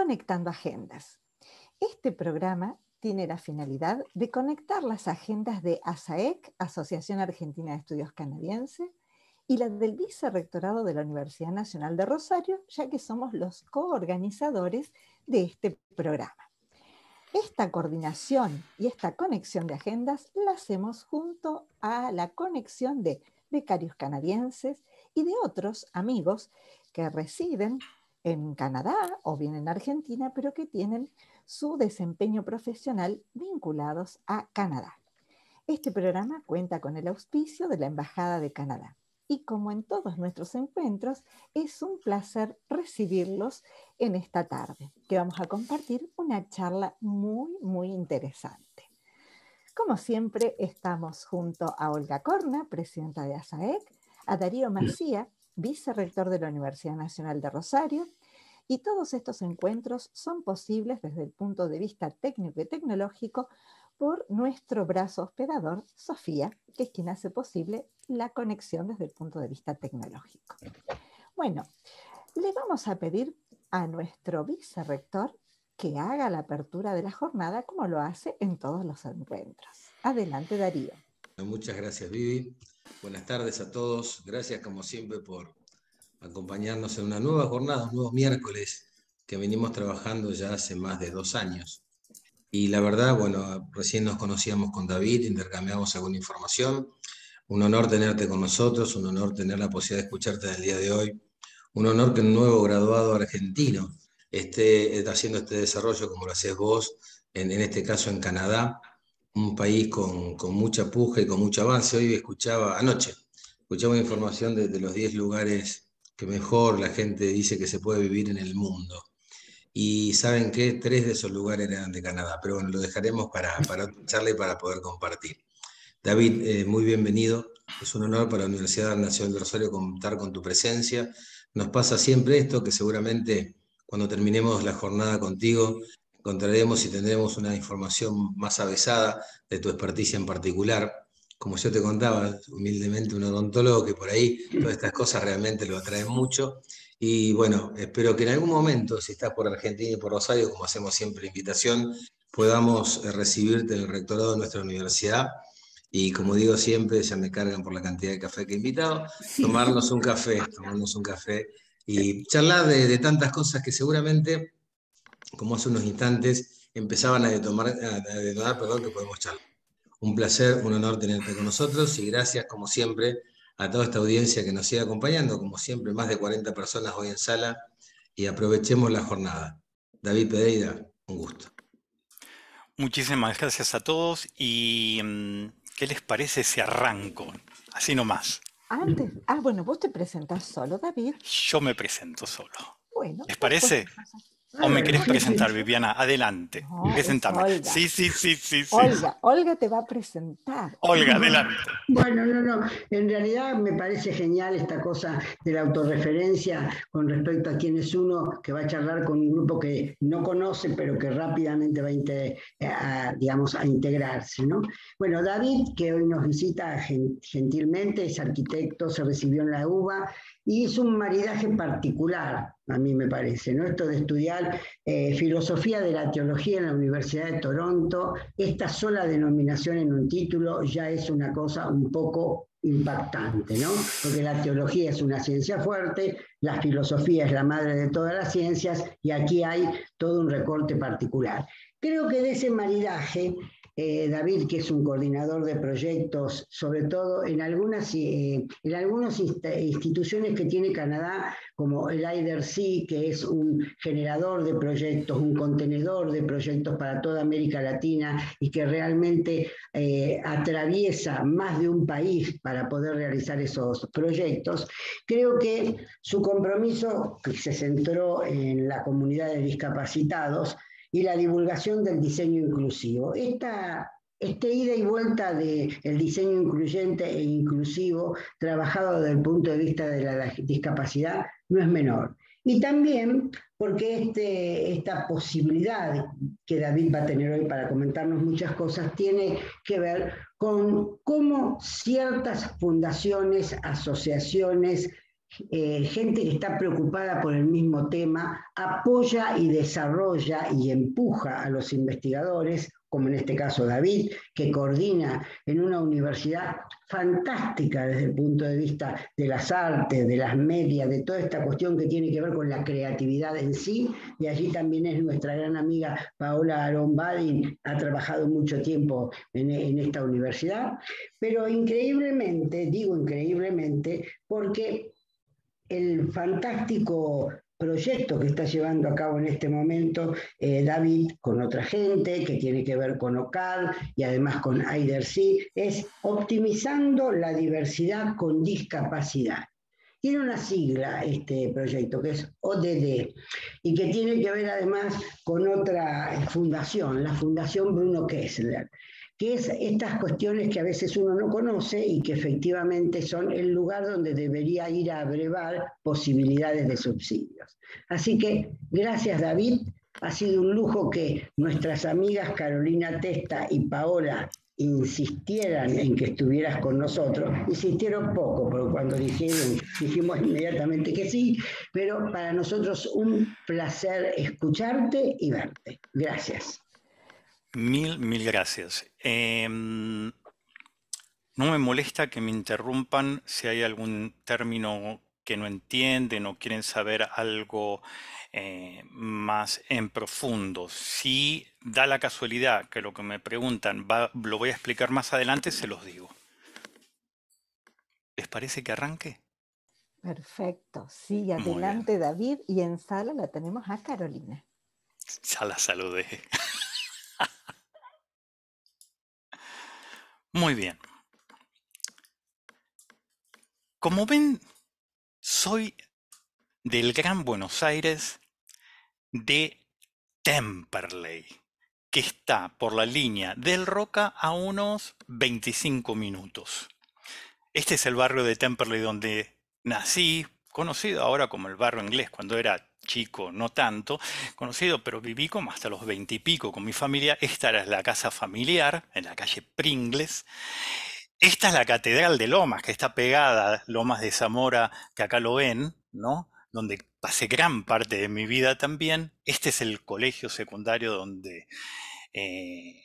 Conectando Agendas. Este programa tiene la finalidad de conectar las agendas de ASAEC, Asociación Argentina de Estudios Canadiense, y la del Vicerrectorado de la Universidad Nacional de Rosario, ya que somos los coorganizadores de este programa. Esta coordinación y esta conexión de agendas la hacemos junto a la conexión de becarios canadienses y de otros amigos que residen en Canadá o bien en Argentina, pero que tienen su desempeño profesional vinculados a Canadá. Este programa cuenta con el auspicio de la Embajada de Canadá. Y como en todos nuestros encuentros, es un placer recibirlos en esta tarde, que vamos a compartir una charla muy, muy interesante. Como siempre, estamos junto a Olga Corna, presidenta de ASAEC, a Darío Macía, vicerrector de la Universidad Nacional de Rosario, y todos estos encuentros son posibles desde el punto de vista técnico y tecnológico por nuestro brazo hospedador, Sofía, que es quien hace posible la conexión desde el punto de vista tecnológico. Bueno, le vamos a pedir a nuestro vicerrector que haga la apertura de la jornada como lo hace en todos los encuentros. Adelante, Darío. Muchas gracias, Vivi. Buenas tardes a todos. Gracias, como siempre, por acompañarnos en una nueva jornada, un nuevo miércoles que venimos trabajando ya hace más de dos años. Y la verdad, bueno, recién nos conocíamos con David, intercambiamos alguna información. Un honor tenerte con nosotros, un honor tener la posibilidad de escucharte en el día de hoy. Un honor que un nuevo graduado argentino esté haciendo este desarrollo como lo haces vos, en, este caso en Canadá, un país con, mucha puja y con mucho avance. Hoy escuchaba, anoche, escuchaba información de, de los 10 lugares que mejor la gente dice que se puede vivir en el mundo. Y saben que tres de esos lugares eran de Canadá, pero bueno, lo dejaremos para, para charla y para poder compartir. David, eh, muy bienvenido. Es un honor para la Universidad Nacional de Rosario contar con tu presencia. Nos pasa siempre esto, que seguramente cuando terminemos la jornada contigo encontraremos y tendremos una información más avesada de tu experticia en particular como yo te contaba, humildemente un odontólogo que por ahí todas estas cosas realmente lo atraen mucho. Y bueno, espero que en algún momento, si estás por Argentina y por Rosario, como hacemos siempre invitación, podamos eh, recibirte en el rectorado de nuestra universidad. Y como digo siempre, ya me cargan por la cantidad de café que he invitado, tomarnos un café, tomarnos un café y charlar de, tantas cosas que seguramente, como hace unos instantes, empezaban a, a detonar, perdón, que podemos charlar. Un placer, un honor tenerte con nosotros y gracias, como siempre, a toda esta audiencia que nos sigue acompañando. Como siempre, más de 40 personas hoy en sala y aprovechemos la jornada. David Pereira, un gusto. Muchísimas gracias a todos y mm, ¿qué les parece si arranco? Así nomás. Antes, ah, bueno, vos te presentás solo, David. Yo me presento solo. Bueno. ¿Les parece? ¿O me ah. querés presentar, Viviana? Adelante, ah, presentame. Sí, sí, sí, sí, sí. Olga, Olga te va a presentar. Olga, adelante. Bueno, no, no. En realidad me parece genial esta cosa de la autorreferencia con respecto a quién es uno que va a charlar con un grupo que no conoce, pero que rápidamente va a, digamos, a integrarse, ¿no? Bueno, David, que hoy nos visita gentilmente, es arquitecto, se recibió en la UBA y es un maridaje particular a mí me parece, ¿no? Esto de estudiar eh, filosofía de la teología en la Universidad de Toronto, esta sola denominación en un título ya es una cosa un poco impactante, ¿no? Porque la teología es una ciencia fuerte, la filosofía es la madre de todas las ciencias y aquí hay todo un recorte particular. Creo que de ese maridaje eh, David, que es un coordinador de proyectos, sobre todo en algunas, eh, en instituciones que tiene Canadá, como el IDERC, que es un generador de proyectos, un contenedor de proyectos para toda América Latina y que realmente eh, atraviesa más de un país para poder realizar esos proyectos, creo que su compromiso, que se centró en la comunidad de discapacitados, y la divulgación del diseño inclusivo. Esta, este ida y vuelta del el diseño incluyente e inclusivo trabajado desde el punto de vista de la discapacidad no es menor. Y también porque este, esta posibilidad que David va a tener hoy para comentarnos muchas cosas tiene que ver con cómo ciertas fundaciones, asociaciones, eh, gente que está preocupada por el mismo tema, apoya y desarrolla y empuja a los investigadores, como en este caso David, que coordina en una universidad fantástica desde el punto de vista de las artes, de las medias, de toda esta cuestión que tiene que ver con la creatividad en sí. Y allí también es nuestra gran amiga Paola Aaron Badin, ha trabajado mucho tiempo en esta universidad. Pero increíblemente, digo increíblemente, porque el fantástico proyecto que está llevando a cabo en este momento eh, David con otra gente que tiene que ver con OCAD y además con IDERC, es optimizando la diversidad con discapacidad. Tiene una sigla este proyecto que es ODD y que tiene que ver además con otra fundación, la Fundación Bruno Kessler que es estas cuestiones que a veces uno no conoce y que efectivamente son el lugar donde debería ir a abrevar posibilidades de subsidios. Así que gracias David, ha sido un lujo que nuestras amigas Carolina Testa y Paola insistieran en que estuvieras con nosotros. Insistieron poco, pero cuando dijeron, dijimos inmediatamente que sí, pero para nosotros un placer escucharte y verte. Gracias. Mil, mil gracias. Em, no me molesta que me interrumpan si hay algún término que no entienden o quieren saber algo eh, más en profundo. Si da la casualidad que lo que me preguntan va, lo voy a explicar más adelante, se los digo. ¿Les parece que arranque? Perfecto, sí, adelante David y en sala la tenemos a Carolina. Ya la saludé. Muy bien. Como ven, soy del Gran Buenos Aires de Temperley, que está por la línea del Roca a unos 25 minutos. Este es el barrio de Temperley donde nací, conocido ahora como el barrio inglés, cuando era chico, no tanto, conocido, pero viví como hasta los pico con mi familia. Esta era la casa familiar en la calle Pringles. Esta es la Catedral de Lomas, que está pegada, Lomas de Zamora, que acá lo ven, ¿no? Donde pasé gran parte de mi vida también. Este es el colegio secundario donde eh,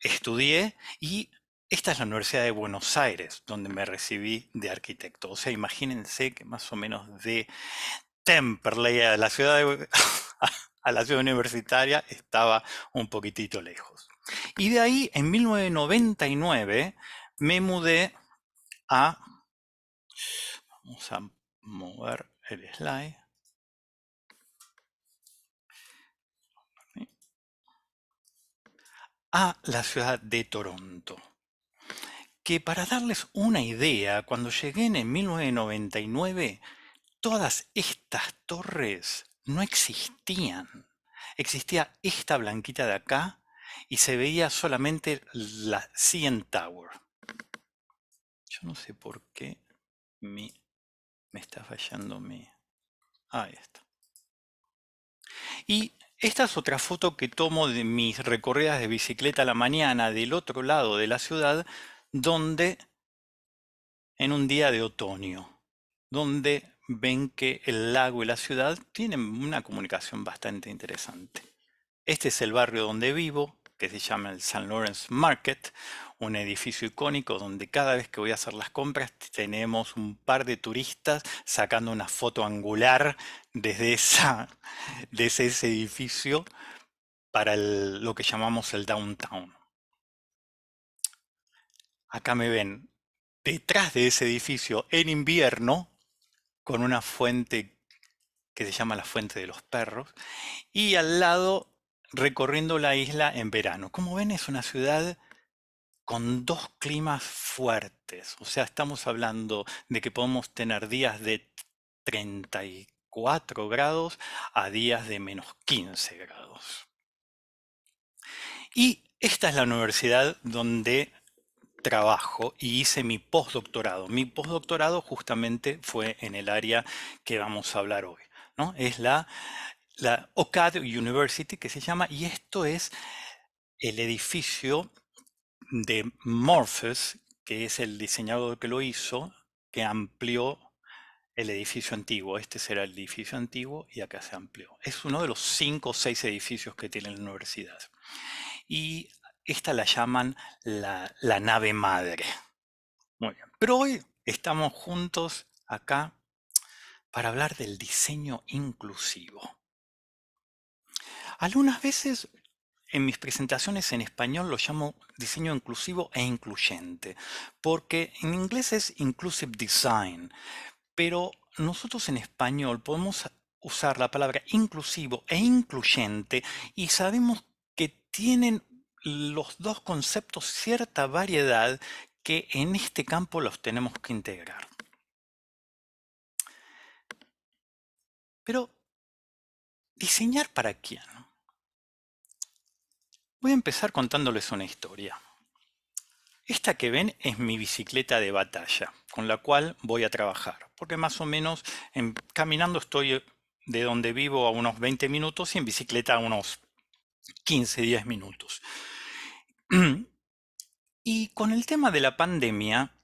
estudié y esta es la Universidad de Buenos Aires, donde me recibí de arquitecto. O sea, imagínense que más o menos de Temperley a la ciudad, a la ciudad universitaria estaba un poquitito lejos. Y de ahí, en 1999, me mudé a... Vamos a mover el slide. a la ciudad de Toronto. Que para darles una idea, cuando llegué en 1999, todas estas torres no existían. Existía esta blanquita de acá y se veía solamente la CN Tower. Yo no sé por qué me está fallando mi... Ahí está. Y esta es otra foto que tomo de mis recorridas de bicicleta la mañana del otro lado de la ciudad, donde en un día de otoño, donde ven que el lago y la ciudad tienen una comunicación bastante interesante. Este es el barrio donde vivo, que se llama el San Lawrence Market, un edificio icónico donde cada vez que voy a hacer las compras tenemos un par de turistas sacando una foto angular desde, ese edificio para lo que llamamos el downtown. Acá me ven detrás de ese edificio en invierno con una fuente que se llama la fuente de los perros, y al lado recorriendo la isla en verano. Como ven, es una ciudad con dos climas fuertes, o sea, estamos hablando de que podemos tener días de 34 grados a días de menos 15 grados. Y esta es la universidad donde trabajo y hice mi postdoctorado. Mi postdoctorado justamente fue en el área que vamos a hablar hoy. ¿no? Es la, la OCAD University que se llama y esto es el edificio de Morpheus, que es el diseñador que lo hizo, que amplió el edificio antiguo. Este será el edificio antiguo y acá se amplió. Es uno de los cinco o seis edificios que tiene la universidad. Y esta la llaman la, nave madre. Muy bien. Pero hoy estamos juntos acá para hablar del diseño inclusivo. Algunas veces en mis presentaciones en español lo llamo diseño inclusivo e incluyente, porque en inglés es inclusive design, pero nosotros en español podemos usar la palabra inclusivo e incluyente y sabemos que tienen los dos conceptos cierta variedad que en este campo los tenemos que integrar. Pero, ¿diseñar para quién? Voy a empezar contándoles una historia. Esta que ven es mi bicicleta de batalla, con la cual voy a trabajar, porque más o menos caminando estoy eh, de donde vivo a unos 20 minutos y en bicicleta a unos 15, 10 minutos. Y con el tema de la pandemia,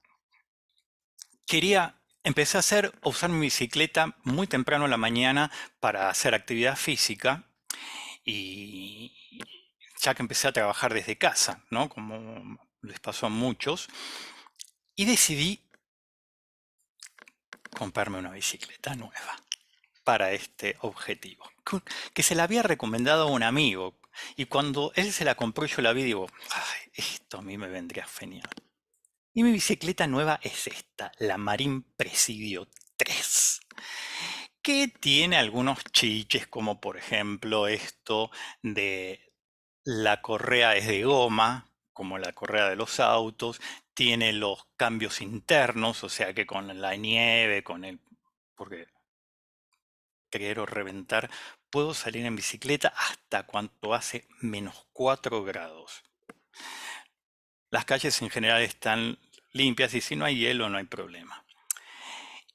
quería, empecé a hacer, usar mi bicicleta muy temprano en la mañana para hacer actividad física y ya que empecé a trabajar desde casa, ¿no? Como les pasó a muchos, y decidí comprarme una bicicleta nueva para este objetivo, que se la había recomendado a un amigo, y cuando él se la compró, yo la vi y digo, Ay, esto a mí me vendría genial. Y mi bicicleta nueva es esta, la Marín Presidio 3, que tiene algunos chiches, como por ejemplo esto de la correa es de goma, como la correa de los autos, tiene los cambios internos, o sea que con la nieve, con el... porque quiero reventar puedo salir en bicicleta hasta cuanto hace menos 4 grados. Las calles en general están limpias y si no hay hielo no hay problema.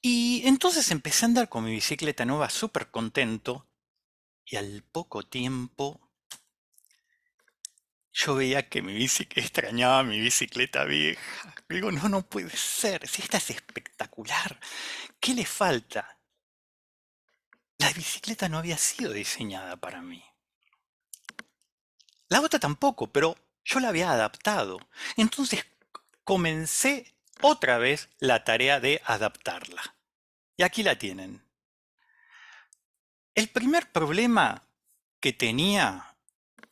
Y entonces empecé a andar con mi bicicleta nueva súper contento y al poco tiempo yo veía que mi bicicleta extrañaba mi bicicleta vieja. Digo, no, no puede ser, si esta es espectacular, ¿qué le falta? La bicicleta no había sido diseñada para mí. La otra tampoco, pero yo la había adaptado. Entonces comencé otra vez la tarea de adaptarla. Y aquí la tienen. El primer problema que tenía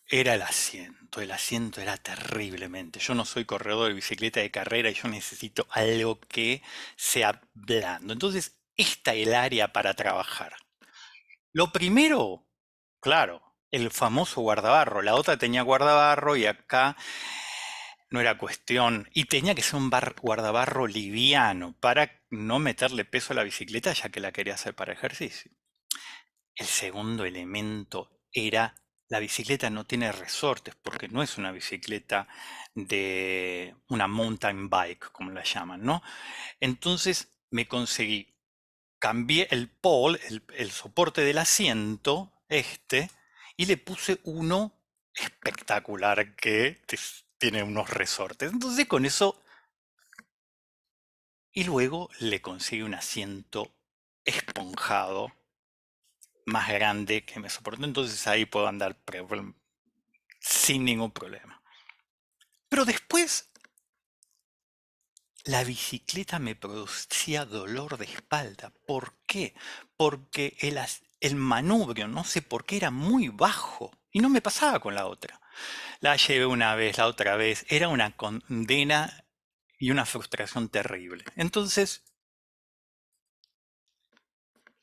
era el asiento. El asiento era terriblemente. Yo no soy corredor de bicicleta de carrera y yo necesito algo que sea blando. Entonces, esta es el área para trabajar. Lo primero, claro, el famoso guardabarro. La otra tenía guardabarro y acá no era cuestión. Y tenía que ser un bar, guardabarro liviano para no meterle peso a la bicicleta ya que la quería hacer para ejercicio. El segundo elemento era la bicicleta no tiene resortes porque no es una bicicleta de una mountain bike, como la llaman, ¿no? Entonces me conseguí cambié el pole, el, soporte del asiento, este, y le puse uno espectacular que tiene unos resortes. Entonces con eso... Y luego le consigue un asiento esponjado más grande que me soporte. Entonces ahí puedo andar sin ningún problema. Pero después la bicicleta me producía dolor de espalda. ¿Por qué? Porque el, manubrio, no sé por qué, era muy bajo y no me pasaba con la otra. La llevé una vez, la otra vez. Era una condena y una frustración terrible. Entonces,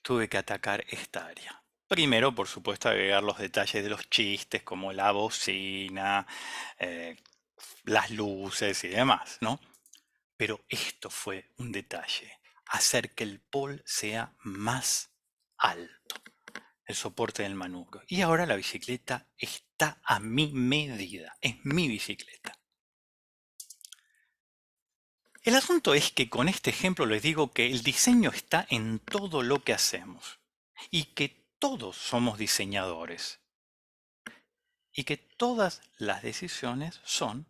tuve que atacar esta área. Primero, por supuesto, agregar los detalles de los chistes, como la bocina, eh, las luces y demás, ¿no? Pero esto fue un detalle, hacer que el pol sea más alto, el soporte del manubrio. Y ahora la bicicleta está a mi medida, es mi bicicleta. El asunto es que con este ejemplo les digo que el diseño está en todo lo que hacemos y que todos somos diseñadores y que todas las decisiones son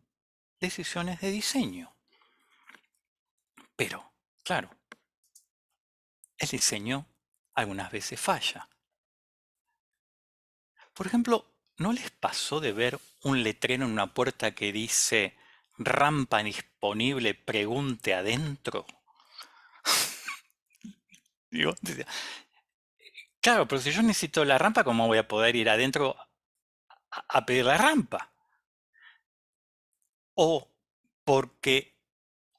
decisiones de diseño. Pero, claro, el diseño algunas veces falla. Por ejemplo, ¿no les pasó de ver un letrero en una puerta que dice rampa disponible, pregunte adentro? Digo, claro, pero si yo necesito la rampa, ¿cómo voy a poder ir adentro a pedir la rampa? O porque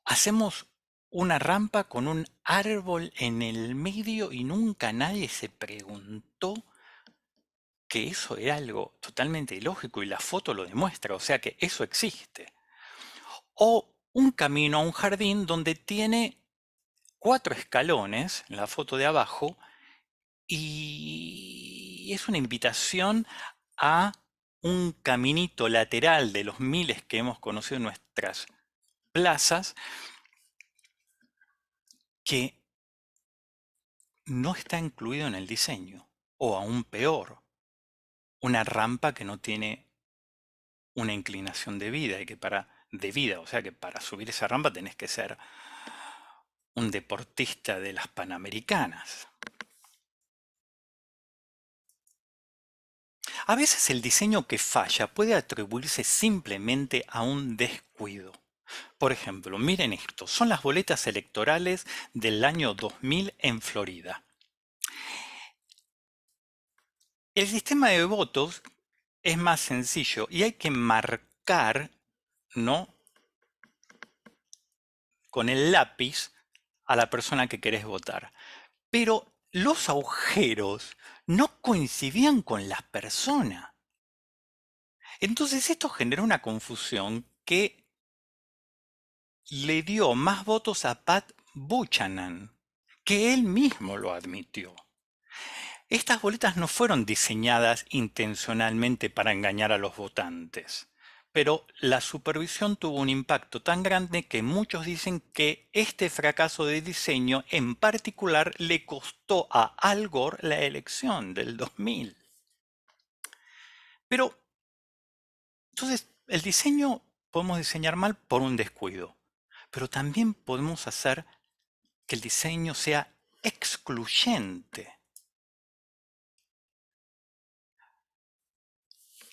hacemos una rampa con un árbol en el medio y nunca nadie se preguntó que eso era algo totalmente ilógico y la foto lo demuestra, o sea que eso existe. O un camino a un jardín donde tiene cuatro escalones, en la foto de abajo, y es una invitación a un caminito lateral de los miles que hemos conocido en nuestras plazas, que no está incluido en el diseño. O aún peor, una rampa que no tiene una inclinación de vida y que para de o sea que para subir esa rampa tenés que ser un deportista de las Panamericanas. A veces el diseño que falla puede atribuirse simplemente a un descuido. Por ejemplo, miren esto, son las boletas electorales del año 2000 en Florida. El sistema de votos es más sencillo y hay que marcar, ¿no? Con el lápiz a la persona que querés votar. Pero los agujeros no coincidían con las personas. Entonces esto generó una confusión que le dio más votos a Pat Buchanan, que él mismo lo admitió. Estas boletas no fueron diseñadas intencionalmente para engañar a los votantes, pero la supervisión tuvo un impacto tan grande que muchos dicen que este fracaso de diseño en particular le costó a Al Gore la elección del 2000. Pero, entonces, el diseño podemos diseñar mal por un descuido pero también podemos hacer que el diseño sea excluyente.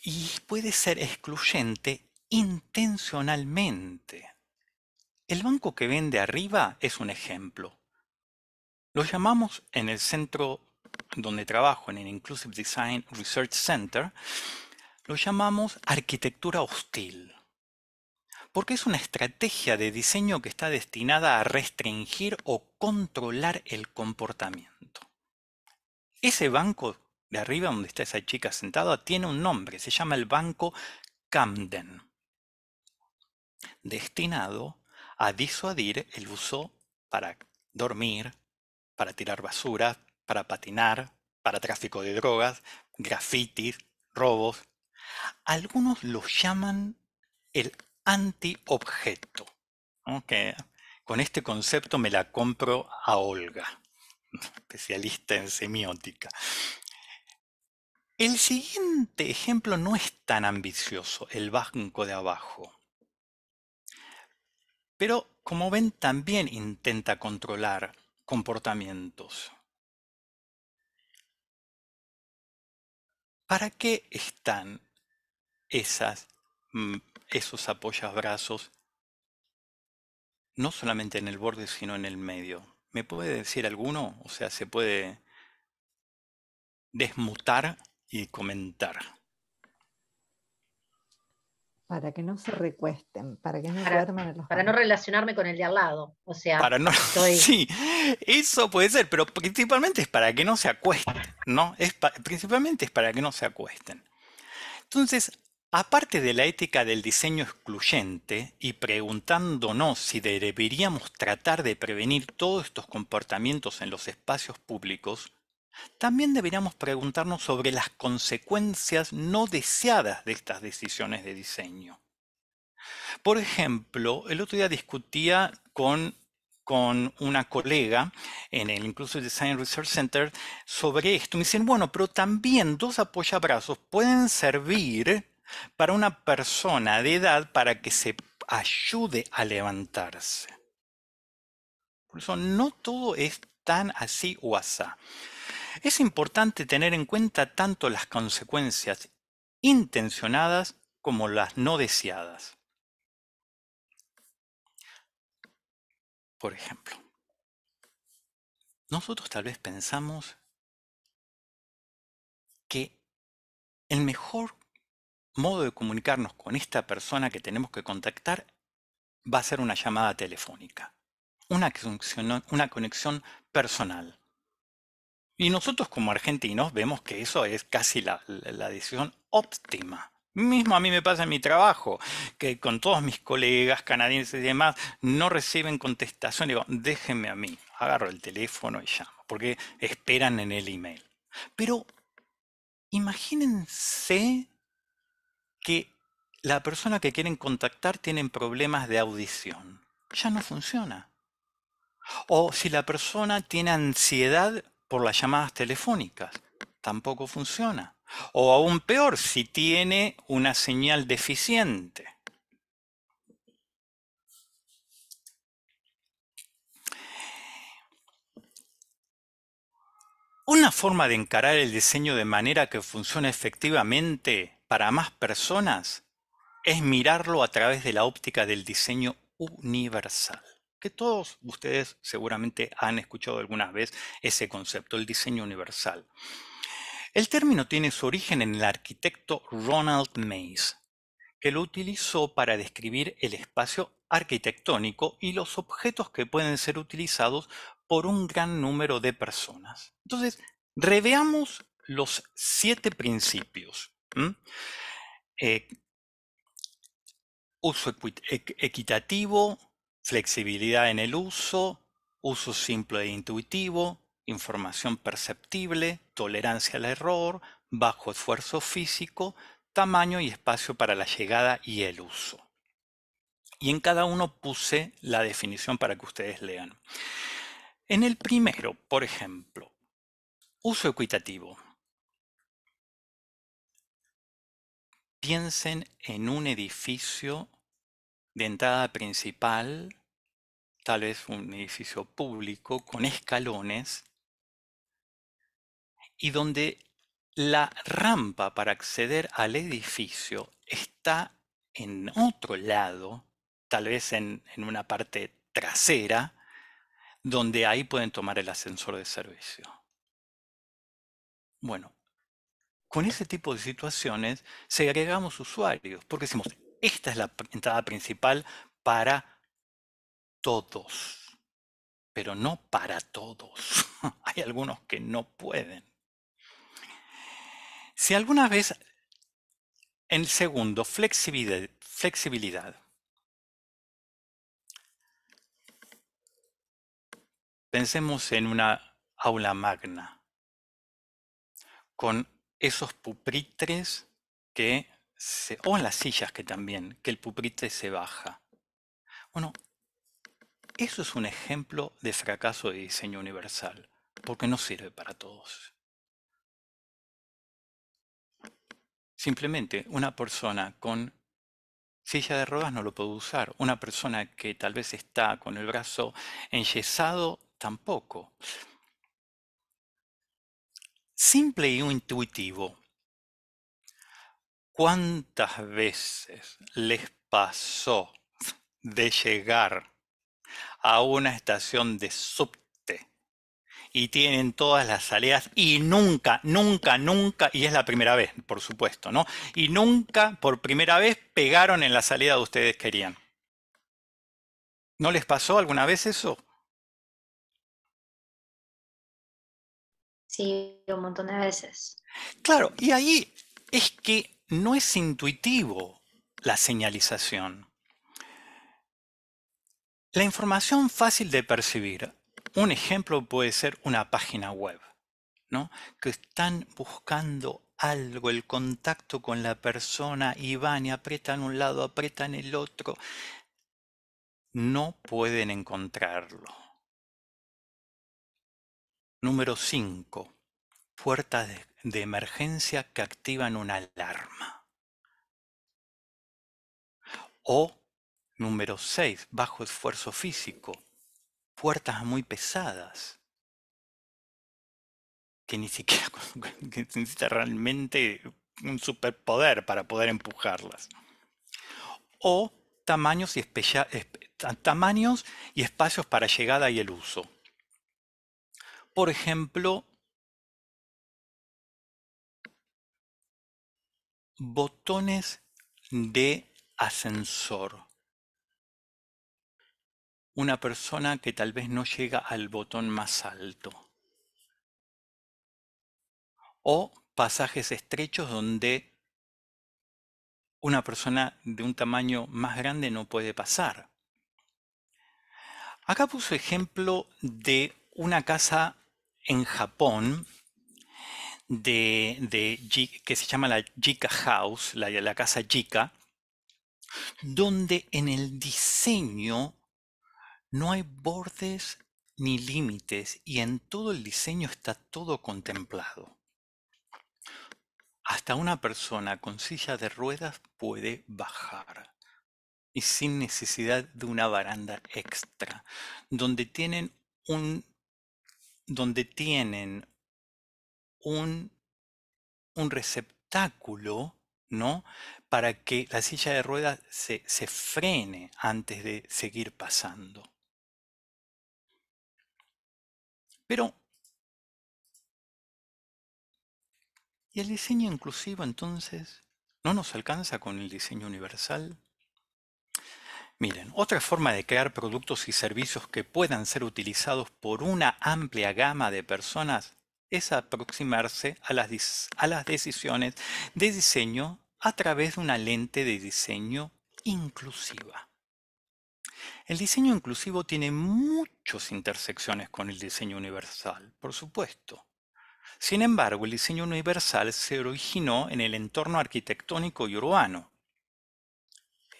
Y puede ser excluyente intencionalmente. El banco que vende arriba es un ejemplo. Lo llamamos en el centro donde trabajo, en el Inclusive Design Research Center, lo llamamos arquitectura hostil porque es una estrategia de diseño que está destinada a restringir o controlar el comportamiento. Ese banco de arriba donde está esa chica sentada tiene un nombre, se llama el banco Camden, destinado a disuadir el uso para dormir, para tirar basura, para patinar, para tráfico de drogas, grafitis, robos. Algunos lo llaman el antiobjeto. Okay. Con este concepto me la compro a Olga, especialista en semiótica. El siguiente ejemplo no es tan ambicioso, el banco de abajo. Pero, como ven, también intenta controlar comportamientos. ¿Para qué están esas mm, esos apoyas brazos no solamente en el borde, sino en el medio. ¿Me puede decir alguno? O sea, se puede desmutar y comentar. Para que no se recuesten, para que no para, no relacionarme con el de al lado. O sea, para no, sí, eso puede ser, pero principalmente es para que no se acuesten, ¿no? Es principalmente es para que no se acuesten. Entonces, Aparte de la ética del diseño excluyente y preguntándonos si deberíamos tratar de prevenir todos estos comportamientos en los espacios públicos, también deberíamos preguntarnos sobre las consecuencias no deseadas de estas decisiones de diseño. Por ejemplo, el otro día discutía con, una colega en el Inclusive Design Research Center sobre esto. Me dicen, bueno, pero también dos apoyabrazos pueden servir para una persona de edad para que se ayude a levantarse. Por eso no todo es tan así o asá. Es importante tener en cuenta tanto las consecuencias intencionadas como las no deseadas. Por ejemplo, nosotros tal vez pensamos que el mejor modo de comunicarnos con esta persona que tenemos que contactar va a ser una llamada telefónica, una conexión, personal. Y nosotros como argentinos vemos que eso es casi la, decisión óptima. Mismo a mí me pasa en mi trabajo, que con todos mis colegas canadienses y demás no reciben contestación. Digo, déjenme a mí, agarro el teléfono y llamo, porque esperan en el email. Pero imagínense que la persona que quieren contactar tienen problemas de audición. Ya no funciona. O si la persona tiene ansiedad por las llamadas telefónicas, tampoco funciona. O aún peor, si tiene una señal deficiente. Una forma de encarar el diseño de manera que funcione efectivamente para más personas es mirarlo a través de la óptica del diseño universal, que todos ustedes seguramente han escuchado alguna vez ese concepto, el diseño universal. El término tiene su origen en el arquitecto Ronald Mays, que lo utilizó para describir el espacio arquitectónico y los objetos que pueden ser utilizados por un gran número de personas. Entonces, reveamos los siete principios eh, uso equitativo, flexibilidad en el uso, uso simple e intuitivo, información perceptible, tolerancia al error, bajo esfuerzo físico, tamaño y espacio para la llegada y el uso. Y en cada uno puse la definición para que ustedes lean. En el primero, por ejemplo, uso equitativo. Piensen en un edificio de entrada principal, tal vez un edificio público con escalones, y donde la rampa para acceder al edificio está en otro lado, tal vez en, en una parte trasera, donde ahí pueden tomar el ascensor de servicio. Bueno, con ese tipo de situaciones segregamos usuarios, porque decimos, esta es la entrada principal para todos, pero no para todos. Hay algunos que no pueden. Si alguna vez, en segundo, flexibilidad, flexibilidad. Pensemos en una aula magna con esos pupritres que se, o en las sillas que también, que el pupitre se baja. Bueno, eso es un ejemplo de fracaso de diseño universal, porque no sirve para todos. Simplemente una persona con silla de ruedas no lo puede usar, una persona que tal vez está con el brazo enyesado tampoco simple y intuitivo. ¿Cuántas veces les pasó de llegar a una estación de subte y tienen todas las salidas y nunca, nunca, nunca, y es la primera vez, por supuesto, ¿no? Y nunca, por primera vez, pegaron en la salida que ustedes querían. ¿No les pasó alguna vez eso? Sí, un montón de veces. Claro, y ahí es que no es intuitivo la señalización. La información fácil de percibir. Un ejemplo puede ser una página web, ¿no? Que están buscando algo, el contacto con la persona y van y aprietan un lado, aprietan el otro. No pueden encontrarlo. Número 5. Puertas de, emergencia que activan una alarma. O número 6. Bajo esfuerzo físico. Puertas muy pesadas que ni siquiera que necesita realmente un superpoder para poder empujarlas. O tamaños y espacios para llegada y el uso por ejemplo, botones de ascensor. Una persona que tal vez no llega al botón más alto. O pasajes estrechos donde una persona de un tamaño más grande no puede pasar. Acá puso ejemplo de una casa en Japón de, que se llama la Jika House, la, la casa Jika, donde en el diseño no hay bordes ni límites y en todo el diseño está todo contemplado. Hasta una persona con silla de ruedas puede bajar y sin necesidad de una baranda extra, donde tienen un donde tienen un, receptáculo, ¿no? Para que la silla de ruedas se frene antes de seguir pasando. Pero, ¿y el diseño inclusivo entonces? ¿No nos alcanza con el diseño universal? Miren, otra forma de crear productos y servicios que puedan ser utilizados por una amplia gama de personas es aproximarse a las, a las decisiones de diseño a través de una lente de diseño inclusiva. El diseño inclusivo tiene muchas intersecciones con el diseño universal, por supuesto. Sin embargo, el diseño universal se originó en el entorno arquitectónico y urbano,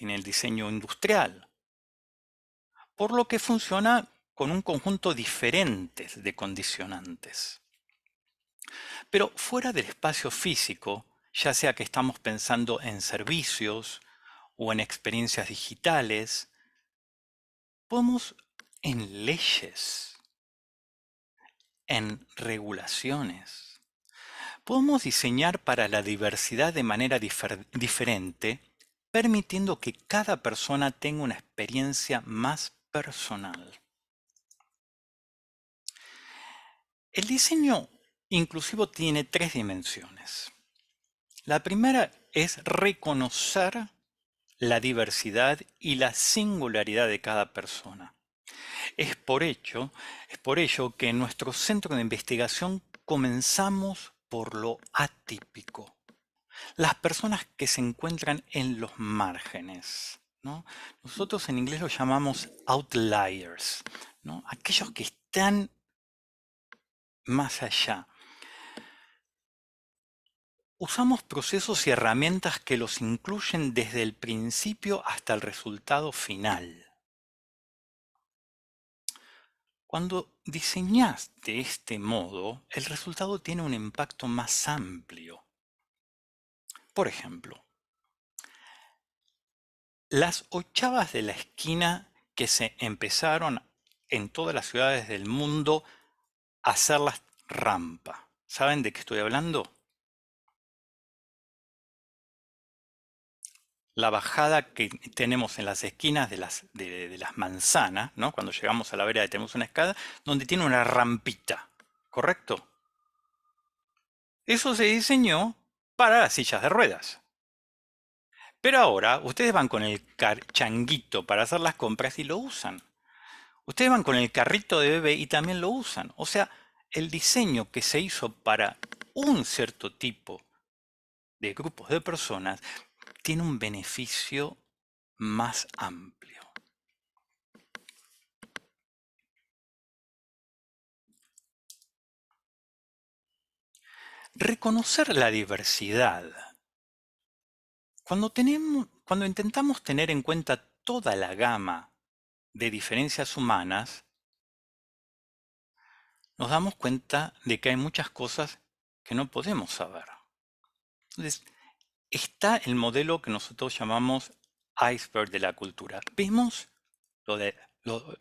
en el diseño industrial. Por lo que funciona con un conjunto diferente de condicionantes. Pero fuera del espacio físico, ya sea que estamos pensando en servicios o en experiencias digitales, podemos en leyes, en regulaciones. Podemos diseñar para la diversidad de manera diferente permitiendo que cada persona tenga una experiencia más personal. El diseño inclusivo tiene tres dimensiones. La primera es reconocer la diversidad y la singularidad de cada persona. Es por, es por ello que en nuestro centro de investigación comenzamos por lo atípico, las personas que se encuentran en los márgenes. Nosotros en inglés lo llamamos outliers, aquellos que están más allá. Usamos procesos y herramientas que los incluyen desde el principio hasta el resultado final. Cuando diseñas de este modo, el resultado tiene un impacto más amplio por ejemplo, las ochavas de la esquina que se empezaron en todas las ciudades del mundo a hacer las rampa. ¿Saben de qué estoy hablando? La bajada que tenemos en las esquinas de las, de, las manzanas, ¿no? cuando llegamos a la vereda tenemos una escada, donde tiene una rampita, ¿correcto? Eso se diseñó para las sillas de ruedas. Pero ahora ustedes van con el changuito para hacer las compras y lo usan. Ustedes van con el carrito de bebé y también lo usan. O sea, el diseño que se hizo para un cierto tipo de grupos de personas tiene un beneficio más amplio. reconocer la diversidad. Cuando, intentamos tener en cuenta toda la gama de diferencias humanas, nos damos cuenta de que hay muchas cosas que no podemos saber. Entonces, está el modelo que nosotros llamamos iceberg de la cultura. Vemos lo, de,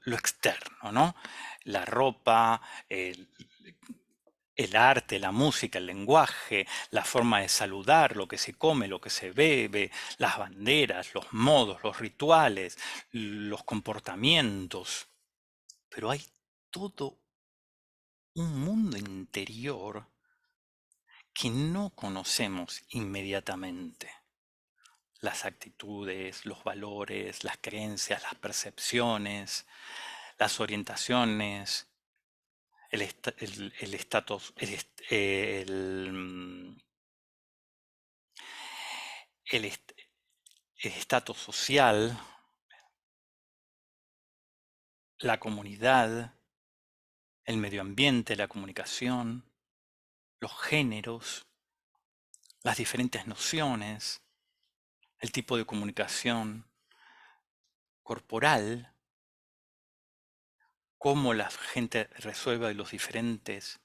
externo, ¿no? La ropa, el, el arte, la música, el lenguaje, la forma de saludar, lo que se come, lo que se bebe, las banderas, los modos, los rituales, los comportamientos. Pero hay todo un mundo interior que no conocemos inmediatamente. Las actitudes, los valores, las creencias, las percepciones, las orientaciones, el estatus, el, el, el, estatus social, la comunidad, el medio ambiente, la comunicación, los géneros, las diferentes nociones, el tipo de comunicación corporal, cómo la gente resuelve los diferentes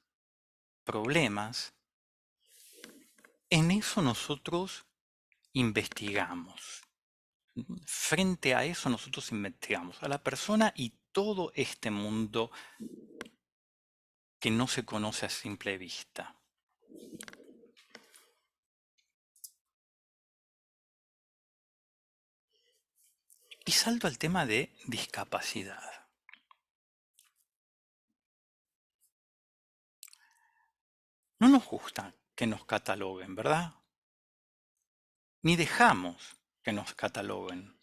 problemas, en eso nosotros investigamos. Frente a eso nosotros investigamos a la persona y todo este mundo que no se conoce a simple vista. Y salto al tema de discapacidad. No nos gusta que nos cataloguen, ¿verdad? Ni dejamos que nos cataloguen.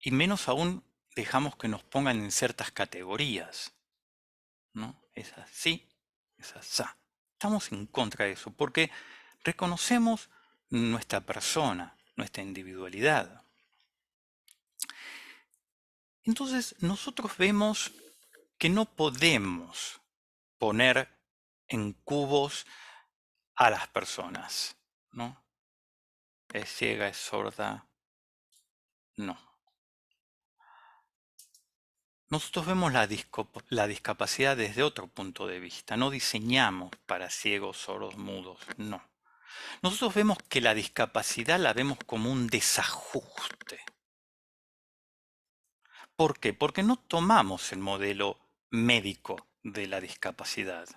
Y menos aún dejamos que nos pongan en ciertas categorías. ¿No? Es así, es así. Estamos en contra de eso porque reconocemos nuestra persona, nuestra individualidad. Entonces nosotros vemos que no podemos poner en cubos a las personas, Es ciega, es sorda, no. Nosotros vemos la, la discapacidad desde otro punto de vista, no diseñamos para ciegos, sordos, mudos, no. Nosotros vemos que la discapacidad la vemos como un desajuste. ¿Por qué? Porque no tomamos el modelo médico de la discapacidad.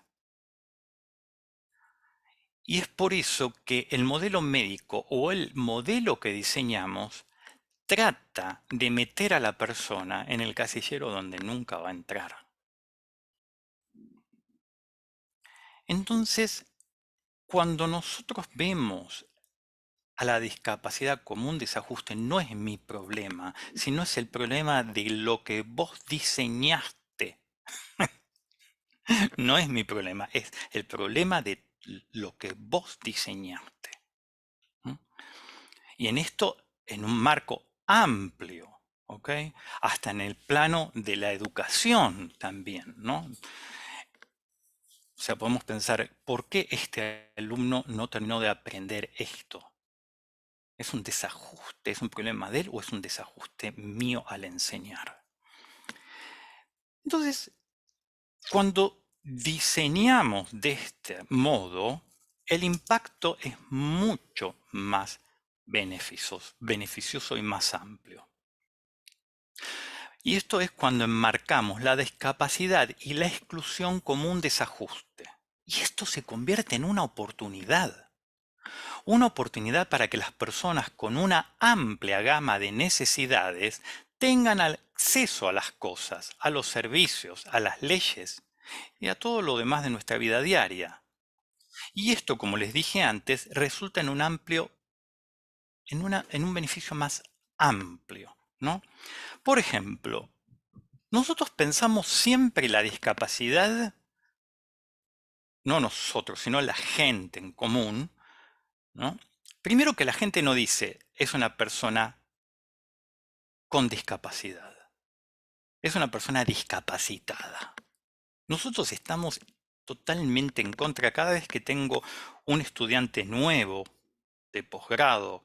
Y es por eso que el modelo médico o el modelo que diseñamos trata de meter a la persona en el casillero donde nunca va a entrar. Entonces, cuando nosotros vemos a la discapacidad como un desajuste, no es mi problema, sino es el problema de lo que vos diseñaste. No es mi problema, es el problema de lo que vos diseñaste. Y en esto, en un marco amplio, ¿ok? Hasta en el plano de la educación también, ¿no? O sea, podemos pensar, ¿por qué este alumno no terminó de aprender esto? ¿Es un desajuste? ¿Es un problema de él o es un desajuste mío al enseñar? Entonces, cuando diseñamos de este modo, el impacto es mucho más beneficioso, y más amplio. Y esto es cuando enmarcamos la discapacidad y la exclusión como un desajuste. Y esto se convierte en una oportunidad. Una oportunidad para que las personas con una amplia gama de necesidades tengan acceso a las cosas, a los servicios, a las leyes y a todo lo demás de nuestra vida diaria. Y esto, como les dije antes, resulta en un amplio, en, una, en un beneficio más amplio. ¿no? Por ejemplo, nosotros pensamos siempre la discapacidad, no nosotros, sino la gente en común, ¿no? Primero que la gente no dice, es una persona con discapacidad. Es una persona discapacitada. Nosotros estamos totalmente en contra cada vez que tengo un estudiante nuevo de posgrado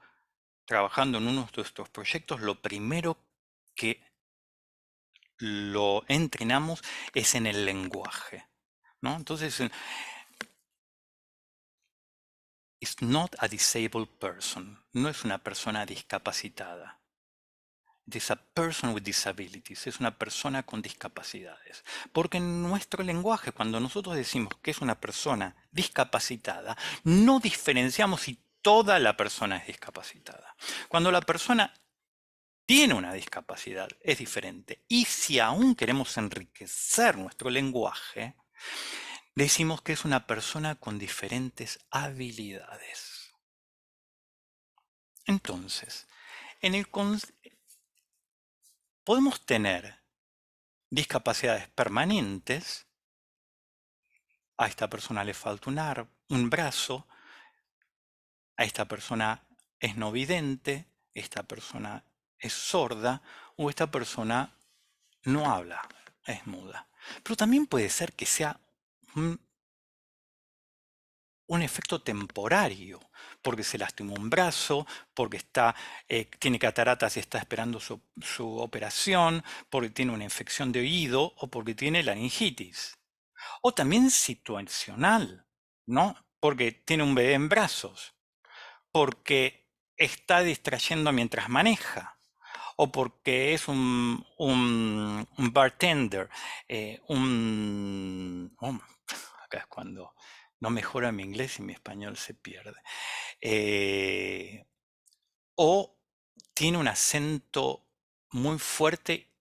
trabajando en uno de nuestros proyectos, lo primero que lo entrenamos es en el lenguaje. Entonces, eh, it's not a disabled person, no es una persona discapacitada with disabilities, es una persona con discapacidades. Porque en nuestro lenguaje, cuando nosotros decimos que es una persona discapacitada, no diferenciamos si toda la persona es discapacitada. Cuando la persona tiene una discapacidad, es diferente. Y si aún queremos enriquecer nuestro lenguaje, decimos que es una persona con diferentes habilidades. Entonces, en el, podemos tener discapacidades permanentes, a esta persona le falta un, brazo, a esta persona es no vidente, esta persona es sorda o esta persona no habla, es muda. Pero también puede ser que sea un efecto temporario, porque se lastimó un brazo, porque está, eh, tiene cataratas y está esperando su, operación, porque tiene una infección de oído o porque tiene laringitis. O también situacional, ¿no? Porque tiene un bebé en brazos, porque está distrayendo mientras maneja, o porque es un, bartender, eh, un... Oh, acá es cuando no mejora mi inglés y mi español se pierde. Eh, o tiene un acento muy fuerte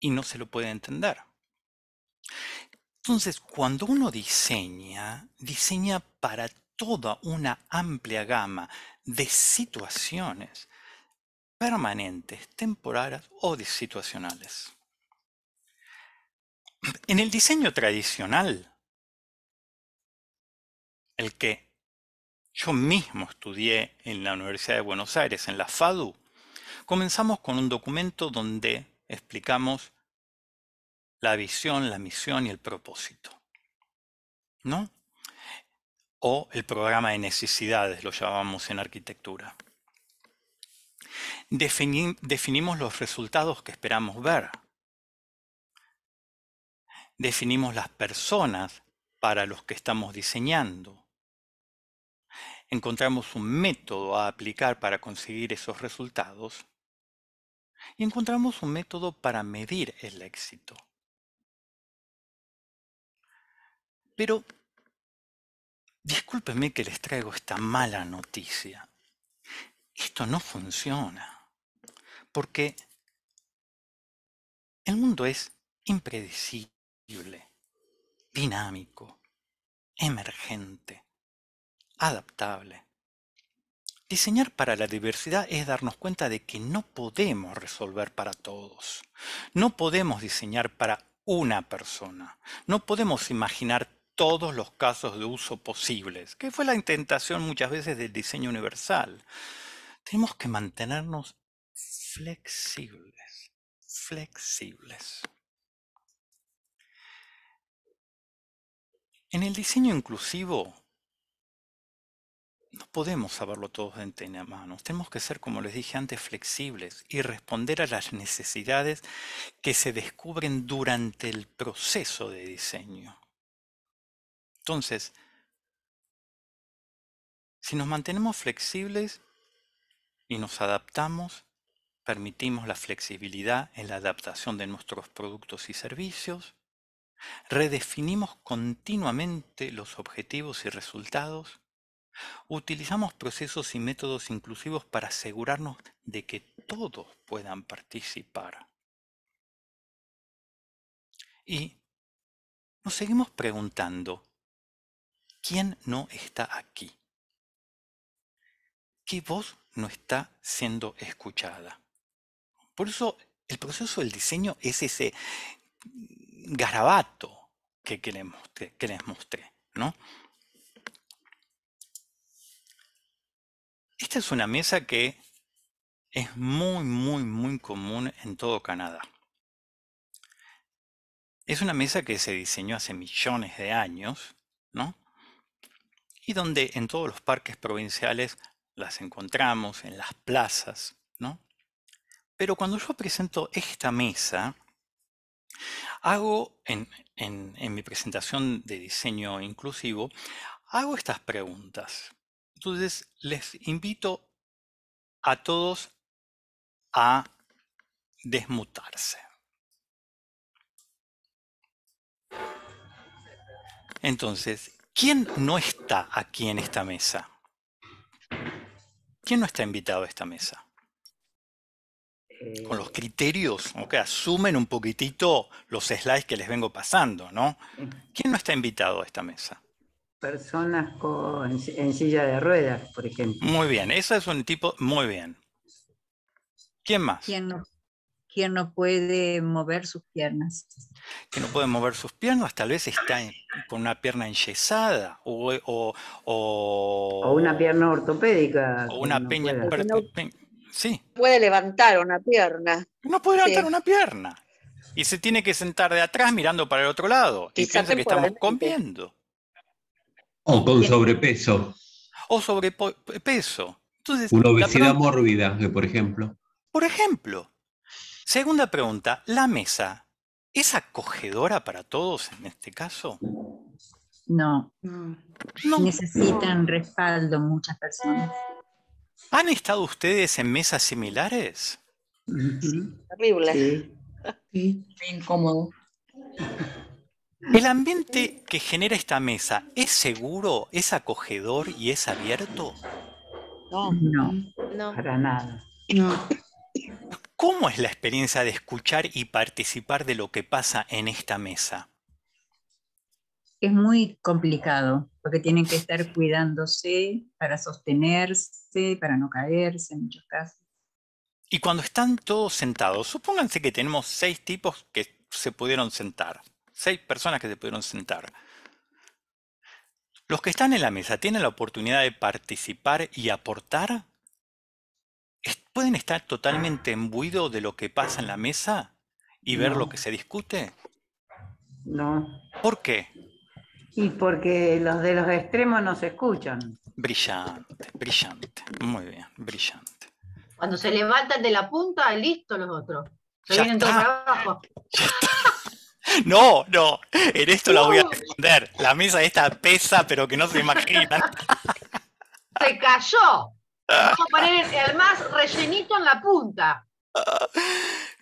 y no se lo puede entender. Entonces, cuando uno diseña, diseña para toda una amplia gama de situaciones permanentes, temporales o situacionales. En el diseño tradicional, el que yo mismo estudié en la Universidad de Buenos Aires, en la FADU, comenzamos con un documento donde explicamos la visión, la misión y el propósito. ¿No? O el programa de necesidades, lo llamamos en arquitectura. definimos los resultados que esperamos ver. Definimos las personas para los que estamos diseñando encontramos un método a aplicar para conseguir esos resultados y encontramos un método para medir el éxito. Pero discúlpenme que les traigo esta mala noticia. Esto no funciona, porque el mundo es impredecible, dinámico, emergente adaptable. Diseñar para la diversidad es darnos cuenta de que no podemos resolver para todos. No podemos diseñar para una persona. No podemos imaginar todos los casos de uso posibles, que fue la intentación muchas veces del diseño universal. Tenemos que mantenernos flexibles, flexibles. En el diseño inclusivo no podemos saberlo todos de antemano mano. Tenemos que ser, como les dije antes, flexibles y responder a las necesidades que se descubren durante el proceso de diseño. Entonces, si nos mantenemos flexibles y nos adaptamos, permitimos la flexibilidad en la adaptación de nuestros productos y servicios, redefinimos continuamente los objetivos y resultados, Utilizamos procesos y métodos inclusivos para asegurarnos de que todos puedan participar. Y nos seguimos preguntando, ¿quién no está aquí? ¿Qué voz no está siendo escuchada? Por eso el proceso del diseño es ese garabato que, les mostré, les mostré ¿no? Esta es una mesa que es muy, muy, muy común en todo Canadá. Es una mesa que se diseñó hace millones de años, ¿no? Y donde en todos los parques provinciales las encontramos, en las plazas, ¿no? Pero cuando yo presento esta mesa, hago en, en mi presentación de diseño inclusivo, hago estas preguntas. Entonces, les invito a todos a desmutarse. Entonces, ¿quién no está aquí en esta mesa? ¿Quién no está invitado a esta mesa? Con los eh. criterios, aunque asumen un poquitito los slides que les vengo pasando, ¿no? ¿Quién no está invitado a esta mesa? personas con, en silla de ruedas, por ejemplo. Muy bien, ese es un tipo, muy bien. ¿Quién más? ¿Quién no, puede mover sus piernas? ¿Quién no puede mover sus piernas, tal vez está con una pierna enyesada o, una pierna ortopédica. O una peña. sí. Puede levantar una pierna. No puede levantar una pierna. Y se tiene que sentar de atrás mirando para el otro lado. y piensa que estamos comiendo. O con sobrepeso. O sobrepeso. Entonces, Una obesidad mórbida, por ejemplo. Por ejemplo. Segunda pregunta, ¿la mesa es acogedora para todos en este caso? No. no. Necesitan respaldo muchas personas. ¿Han estado ustedes en mesas similares? Terrible. Sí. sí. sí. Incómodo. ¿El ambiente que genera esta mesa es seguro, es acogedor y es abierto? No, no, para nada. ¿Cómo es la experiencia de escuchar y participar de lo que pasa en esta mesa? Es muy complicado, porque tienen que estar cuidándose para sostenerse, para no caerse en muchos casos. Y cuando están todos sentados, supónganse que tenemos seis tipos que se pudieron sentar seis personas que se pudieron sentar. Los que están en la mesa tienen la oportunidad de participar y aportar. ¿Pueden estar totalmente embuidos de lo que pasa en la mesa y ver lo que se discute? No. ¿Por qué? Y porque los de los extremos no se escuchan. Brillante, brillante. Muy bien, brillante. Cuando se levantan de la punta, listo los otros. Se vienen todos abajo. No, no, en esto la voy a responder. La mesa esta pesa, pero que no se imaginan. Se cayó. Vamos a poner el más rellenito en la punta.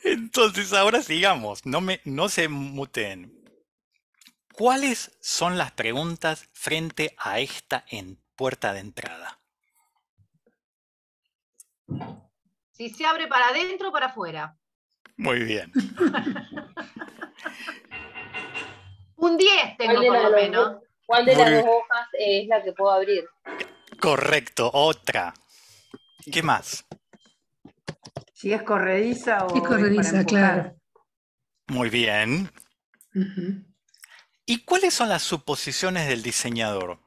Entonces, ahora sigamos. No, me, no se muten. ¿Cuáles son las preguntas frente a esta puerta de entrada? Si se abre para adentro o para afuera. Muy bien. 10 tengo por lo menos. ¿Cuál de las dos hojas es la que puedo abrir? Correcto, otra. ¿Qué más? Si es corrediza o. Es corrediza, claro. Muy bien. ¿Y cuáles son las suposiciones del diseñador?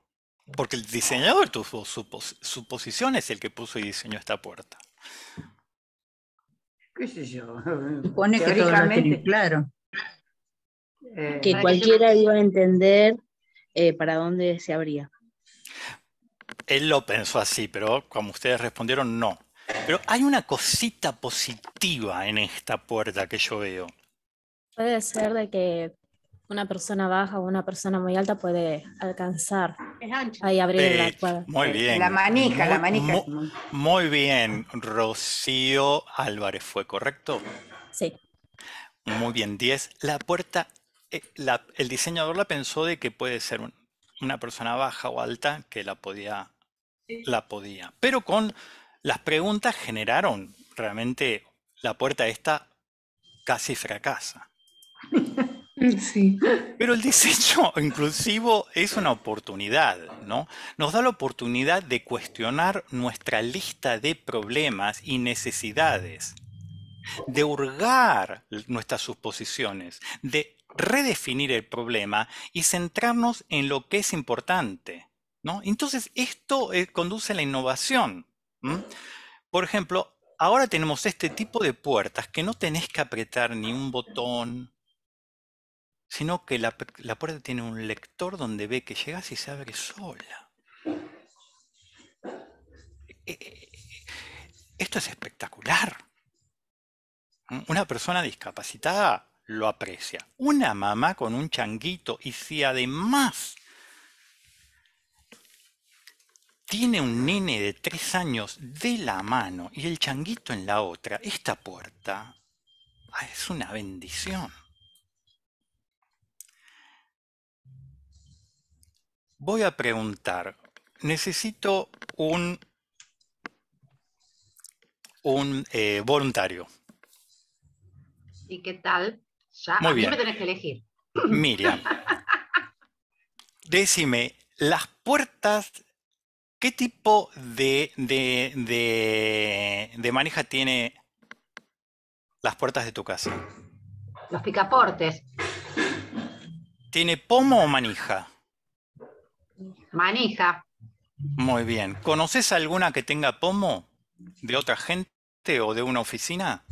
Porque el diseñador tuvo supos suposiciones, el que puso y diseñó esta puerta. ¿Qué sé yo? Supone que todo lo claro. Eh, que cualquiera iba a entender eh, para dónde se abría. Él lo pensó así, pero como ustedes respondieron, no. Pero hay una cosita positiva en esta puerta que yo veo. Puede ser de que una persona baja o una persona muy alta puede alcanzar. abrir la puerta. Muy eh, bien. La manija, la manija. muy, bien. Rocío Álvarez, ¿fue correcto? Sí. Muy bien, 10. La puerta eh, el diseñador la pensó de que puede ser una persona baja o alta que la podía, la podía. Pero con las preguntas generaron realmente la puerta esta casi fracasa. Sí. Pero el diseño inclusivo es una oportunidad, ¿no? Nos da la oportunidad de cuestionar nuestra lista de problemas y necesidades, de hurgar nuestras suposiciones, de redefinir el problema y centrarnos en lo que es importante. ¿no? Entonces, esto eh, conduce a la innovación. Por ejemplo, ahora tenemos este tipo de puertas que no tenés que apretar ni un botón, sino que la, la puerta tiene un lector donde ve que llegas y se abre sola. E, e, esto es espectacular. Una persona discapacitada lo aprecia. Una mamá con un changuito y si además tiene un nene de tres años de la mano y el changuito en la otra, esta puerta ah, es una bendición. Voy a preguntar, necesito un, un eh, voluntario. ¿Y qué tal? Muy me tenés que elegir. Miriam, decime, las puertas, ¿qué tipo de, de manija tiene las puertas de tu casa? Los picaportes. ¿Tiene pomo o manija? Manija. Muy bien. ¿Conoces alguna que tenga pomo de otra gente o de una oficina?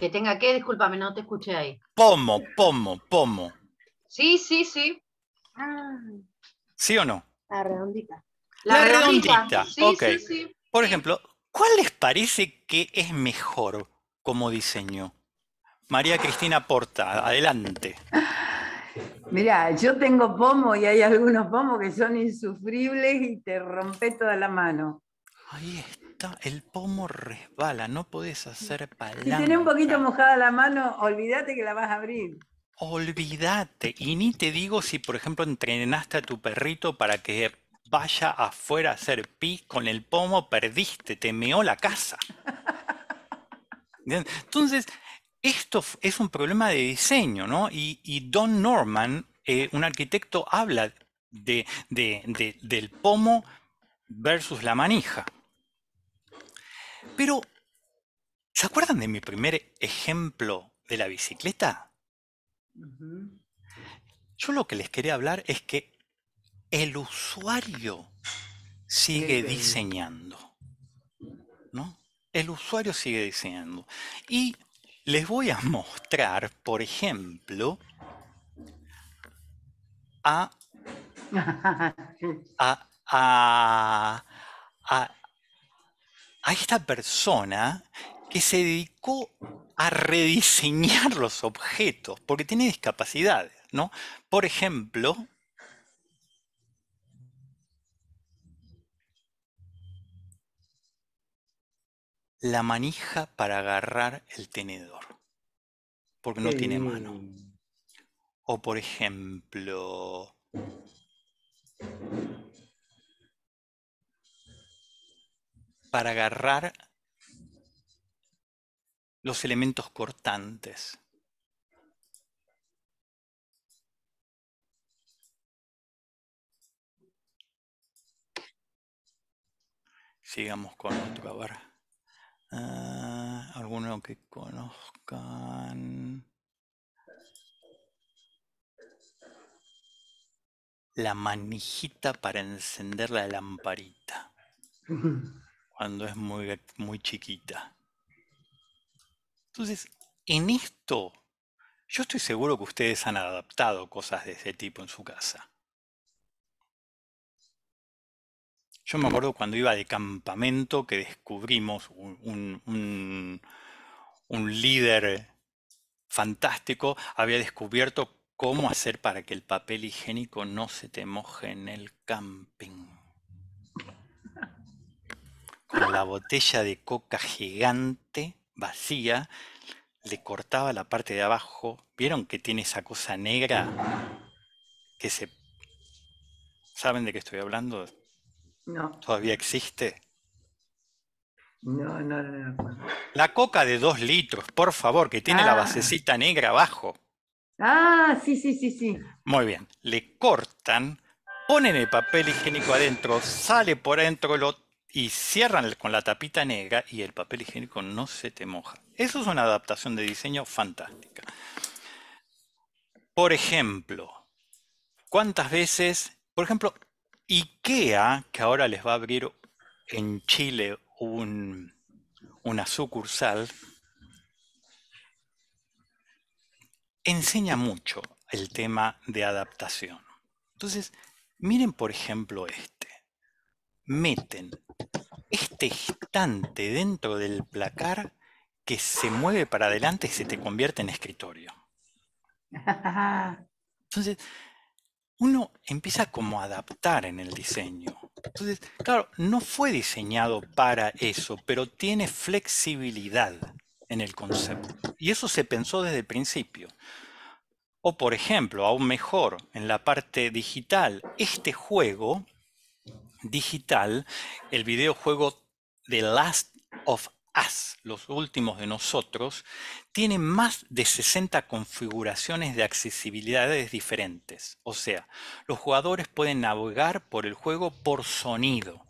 Que tenga que, discúlpame, no te escuché ahí. Pomo, pomo, pomo. Sí, sí, sí. ¿Sí o no? La redondita. La, redondita. Sí, sí, Por ejemplo, ¿cuál les parece que es mejor como diseño? María Cristina Porta, adelante. Mira, yo tengo pomo y hay algunos pomos que son insufribles y te rompe toda la mano. Ahí está el pomo resbala, no podés hacer palanca. Si tenés un poquito mojada la mano, olvídate que la vas a abrir. Olvídate. Y ni te digo si, por ejemplo, entrenaste a tu perrito para que vaya afuera a hacer pis con el pomo, perdiste, te meó la casa. Entonces, esto es un problema de diseño, ¿no? Y, Don Norman, eh, un arquitecto, habla de, del pomo versus la manija. Pero, ¿se acuerdan de mi primer ejemplo de la bicicleta? Yo lo que les quería hablar es que el usuario sigue diseñando. ¿No? El usuario sigue diseñando. Y les voy a mostrar, por ejemplo, a, a, a a esta persona que se dedicó a rediseñar los objetos, porque tiene discapacidades, ¿no? Por ejemplo, la manija para agarrar el tenedor, porque no tiene mano. O por ejemplo, para agarrar los elementos cortantes. Sigamos con otro, a ah, alguno que conozcan. La manijita para encender la lamparita. cuando es muy, muy chiquita. Entonces, en esto, yo estoy seguro que ustedes han adaptado cosas de ese tipo en su casa. Yo me acuerdo cuando iba de campamento que descubrimos un, un líder fantástico, había descubierto cómo hacer para que el papel higiénico no se te moje en el camping con la botella de coca gigante, vacía, le cortaba la parte de abajo. ¿Vieron que tiene esa cosa negra? Que se... ¿Saben de qué estoy hablando? No. ¿Todavía existe? No, no, no, La coca de dos litros, por favor, que tiene la ah. basecita negra abajo. Ah, sí, sí, sí, sí. Muy bien. Le cortan, ponen el papel higiénico adentro, sale por adentro, lo y cierran con la tapita negra y el papel higiénico no se te moja. Eso es una adaptación de diseño fantástica. Por ejemplo, ¿cuántas veces, por ejemplo, IKEA, que ahora les va a abrir en Chile una sucursal, enseña mucho el tema de adaptación. Entonces, miren por ejemplo esto meten este estante dentro del placar que se mueve para adelante y se te convierte en escritorio. Entonces, uno empieza como a adaptar en el diseño. Entonces, claro, no fue diseñado para eso, pero tiene flexibilidad en el concepto. Y eso se pensó desde el principio. O por ejemplo, aún mejor, en la parte digital, este juego digital el videojuego The Last of Us, los últimos de nosotros, tiene más de 60 configuraciones de accesibilidades diferentes. O sea, los jugadores pueden navegar por el juego por sonido,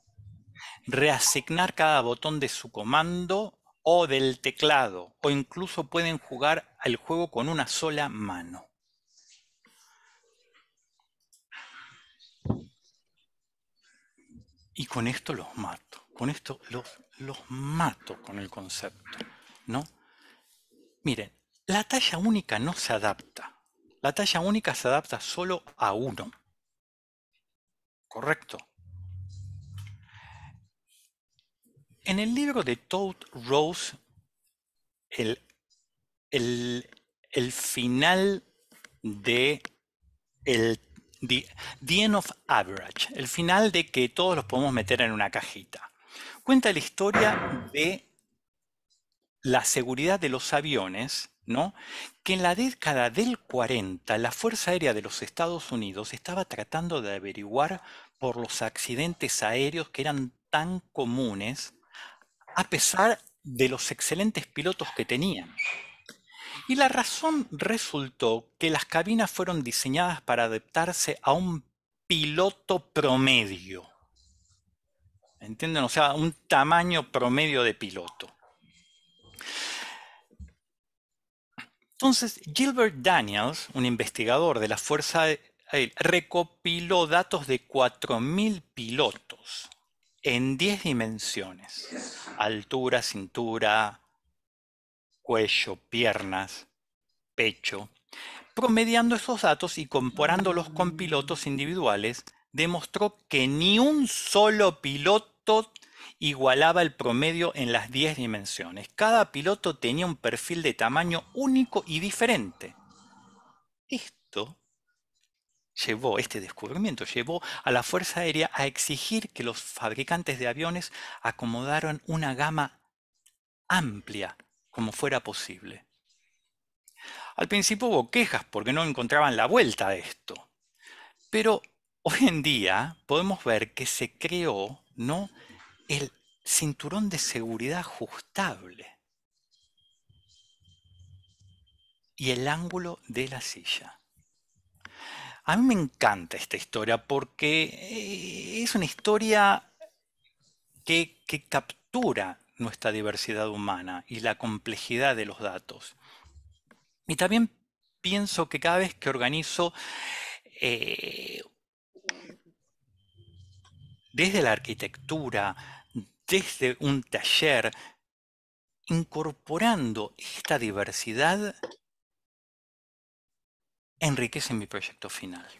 reasignar cada botón de su comando o del teclado, o incluso pueden jugar al juego con una sola mano. y con esto los mato, con esto los, mato con el concepto, ¿no? Miren, la talla única no se adapta. La talla única se adapta solo a uno. Correcto. En el libro de Toad Rose, el, el, el final de el the, End of Average, el final de que todos los podemos meter en una cajita. Cuenta la historia de la seguridad de los aviones, ¿no? Que en la década del 40 la Fuerza Aérea de los Estados Unidos estaba tratando de averiguar por los accidentes aéreos que eran tan comunes, a pesar de los excelentes pilotos que tenían. Y la razón resultó que las cabinas fueron diseñadas para adaptarse a un piloto promedio. ¿Entienden? O sea, un tamaño promedio de piloto. Entonces, Gilbert Daniels, un investigador de la Fuerza Aérea, recopiló datos de 4.000 pilotos en 10 dimensiones. Altura, cintura, cuello, piernas, pecho, promediando esos datos y comparándolos con pilotos individuales, demostró que ni un solo piloto igualaba el promedio en las 10 dimensiones. Cada piloto tenía un perfil de tamaño único y diferente. Esto llevó, este descubrimiento llevó a la Fuerza Aérea a exigir que los fabricantes de aviones acomodaran una gama amplia como fuera posible. Al principio hubo quejas porque no encontraban la vuelta a esto, pero hoy en día podemos ver que se creó ¿no? el cinturón de seguridad ajustable y el ángulo de la silla. A mí me encanta esta historia porque eh, es una historia que captura nuestra diversidad humana y la complejidad de los datos. Y también pienso que cada vez que organizo eh, desde la arquitectura, desde un taller, incorporando esta diversidad, enriquece mi proyecto final.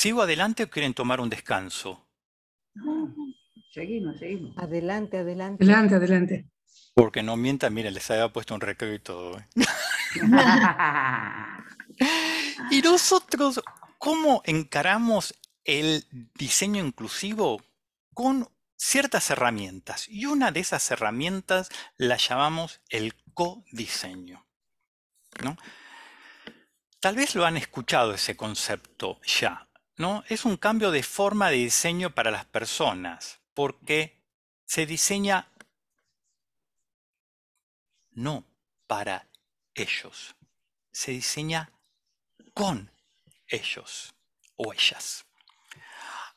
¿Sigo adelante o quieren tomar un descanso? seguimos, seguimos. Adelante, adelante. Adelante, adelante. Porque no mientan, miren, les había puesto un recreo y todo. y nosotros, ¿cómo encaramos el diseño inclusivo? Con ciertas herramientas. Y una de esas herramientas la llamamos el codiseño. ¿no? Tal vez lo han escuchado ese concepto ya. ¿no? Es un cambio de forma de diseño para las personas, porque se diseña no para ellos, se diseña con ellos o ellas.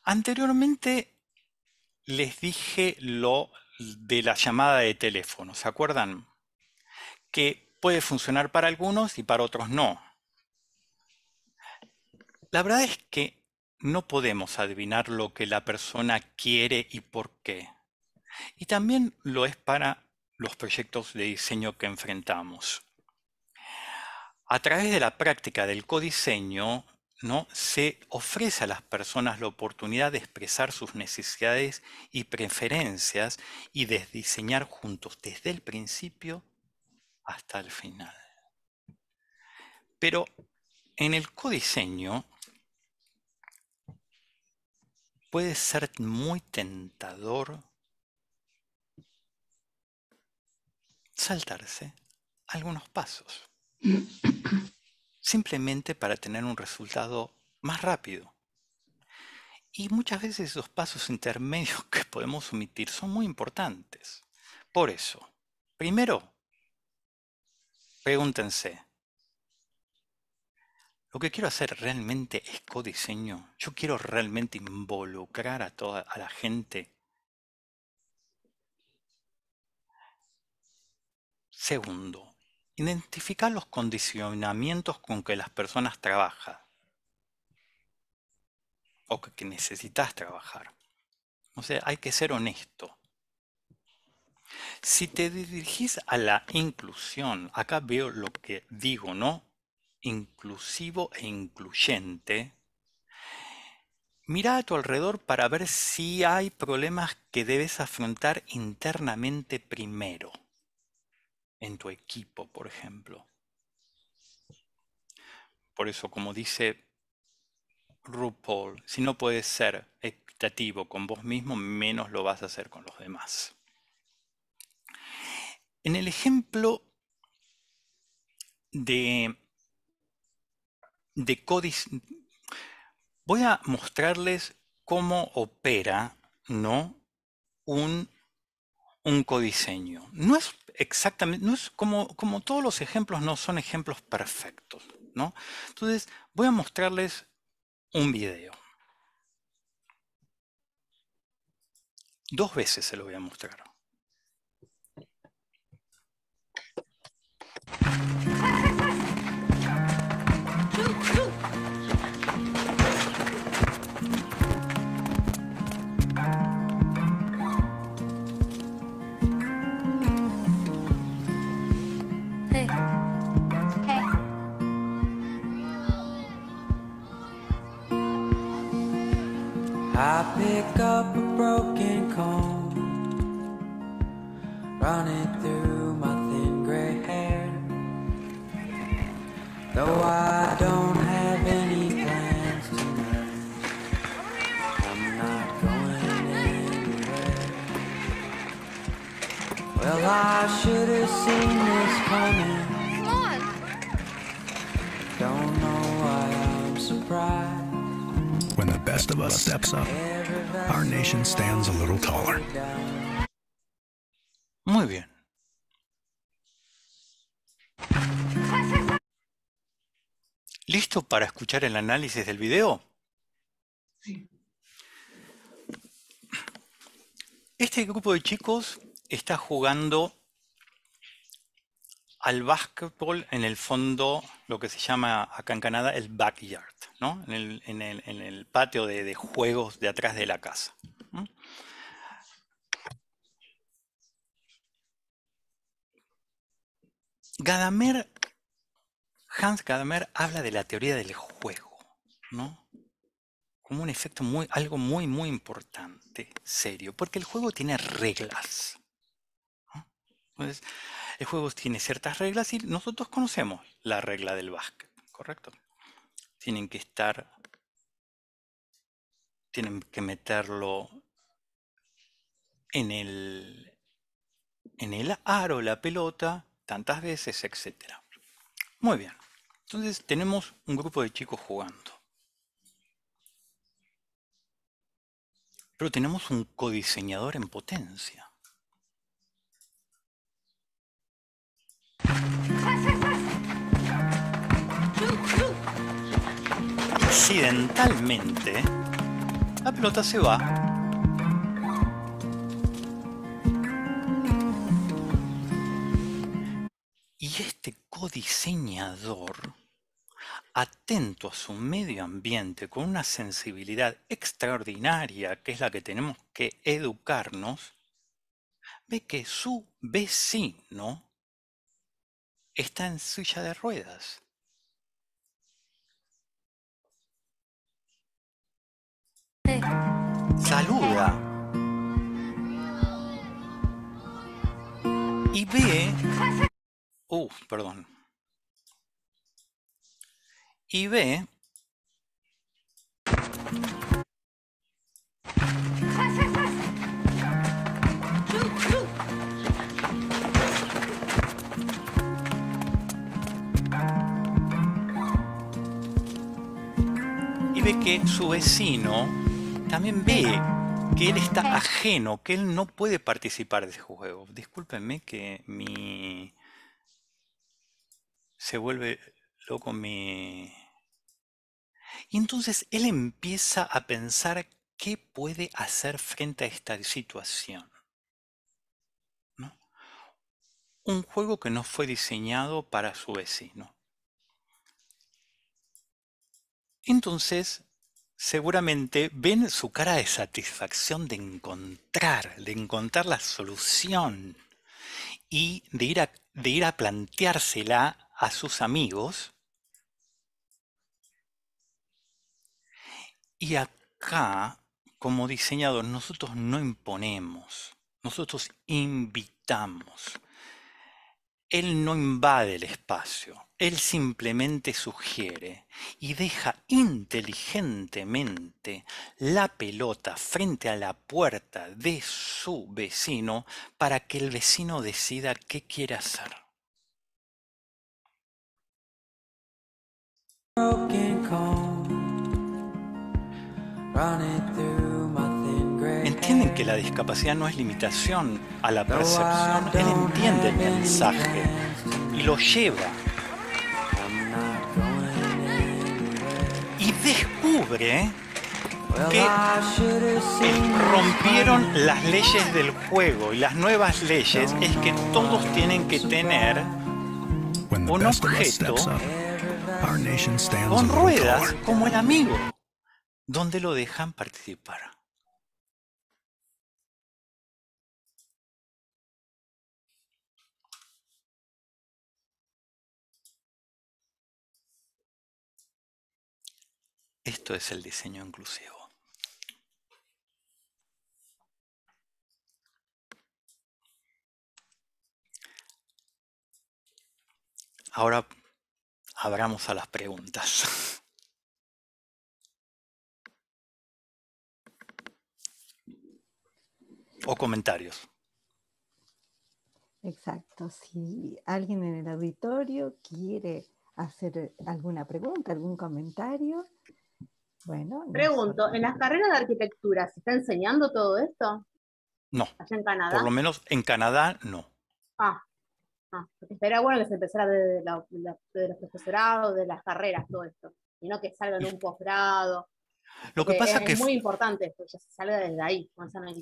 Anteriormente les dije lo de la llamada de teléfono, ¿se acuerdan? Que puede funcionar para algunos y para otros no. La verdad es que no podemos adivinar lo que la persona quiere y por qué. Y también lo es para los proyectos de diseño que enfrentamos. A través de la práctica del codiseño, ¿no? se ofrece a las personas la oportunidad de expresar sus necesidades y preferencias y de diseñar juntos desde el principio hasta el final. Pero en el codiseño puede ser muy tentador saltarse algunos pasos, simplemente para tener un resultado más rápido. Y muchas veces esos pasos intermedios que podemos omitir son muy importantes. Por eso, primero, pregúntense, lo que quiero hacer realmente es codiseño. Yo quiero realmente involucrar a toda a la gente. Segundo, identificar los condicionamientos con que las personas trabajan o que necesitas trabajar. O sea, hay que ser honesto. Si te dirigís a la inclusión, acá veo lo que digo, ¿no? inclusivo e incluyente, mira a tu alrededor para ver si hay problemas que debes afrontar internamente primero, en tu equipo, por ejemplo. Por eso, como dice RuPaul, si no puedes ser equitativo con vos mismo, menos lo vas a hacer con los demás. En el ejemplo de de Voy a mostrarles cómo opera ¿no? un, un codiseño. No es exactamente, no es como, como todos los ejemplos no son ejemplos perfectos. ¿no? Entonces, voy a mostrarles un video. Dos veces se lo voy a mostrar. I pick up a broken comb, running through my thin gray hair. Though I don't have any plans tonight, I'm not going anywhere. Well, I should have seen this coming. Don't know why I'm surprised. our nation stands Muy bien. ¿Listo para escuchar el análisis del video? Sí. Este grupo de chicos está jugando al básquetbol en el fondo, lo que se llama acá en Canadá el backyard en, el, patio de, juegos de atrás de la casa. Gadamer, Hans Gadamer habla de la teoría del juego, Como un efecto muy, algo muy, muy importante, serio, porque el juego tiene reglas. el juego tiene ciertas reglas y nosotros conocemos la regla del básquet, ¿correcto? tienen que estar, tienen que meterlo en el, en el aro, la pelota, tantas veces, etc. Muy bien. Entonces tenemos un grupo de chicos jugando. Pero tenemos un codiseñador en potencia. accidentalmente, la pelota se va. Y este codiseñador, atento a su medio ambiente, con una sensibilidad extraordinaria, que es la que tenemos que educarnos, ve que su vecino está en silla de ruedas saluda y ve, uh, perdón, y ve y ve que su vecino también ve que él está ajeno, que él no puede participar de ese juego. Discúlpenme que mi... se vuelve loco mi... Y entonces él empieza a pensar qué puede hacer frente a esta situación. Un juego que no fue diseñado para su vecino. Entonces, seguramente ven su cara de satisfacción de encontrar, de encontrar la solución y de ir a, de ir a planteársela a sus amigos. Y acá, como diseñador, nosotros no imponemos, nosotros invitamos. Él no invade el espacio, él simplemente sugiere y deja inteligentemente la pelota frente a la puerta de su vecino para que el vecino decida qué quiere hacer entienden que la discapacidad no es limitación a la percepción, él entiende el mensaje y lo lleva. Y descubre que rompieron las leyes del juego y las nuevas leyes es que todos tienen que tener un objeto con ruedas como el amigo, donde lo dejan participar. Esto es el diseño inclusivo. Ahora abramos a las preguntas. o comentarios. Exacto. Si alguien en el auditorio quiere hacer alguna pregunta, algún comentario, Pregunto, ¿en las carreras de arquitectura se está enseñando todo esto? No. ¿Allá en Canadá? Por lo menos en Canadá no. Ah, ah porque estaría bueno que se empezara desde, de los profesorados, de las carreras, todo esto. Y no que salgan de un posgrado. Lo que, pasa es muy importante porque ya se sale desde ahí.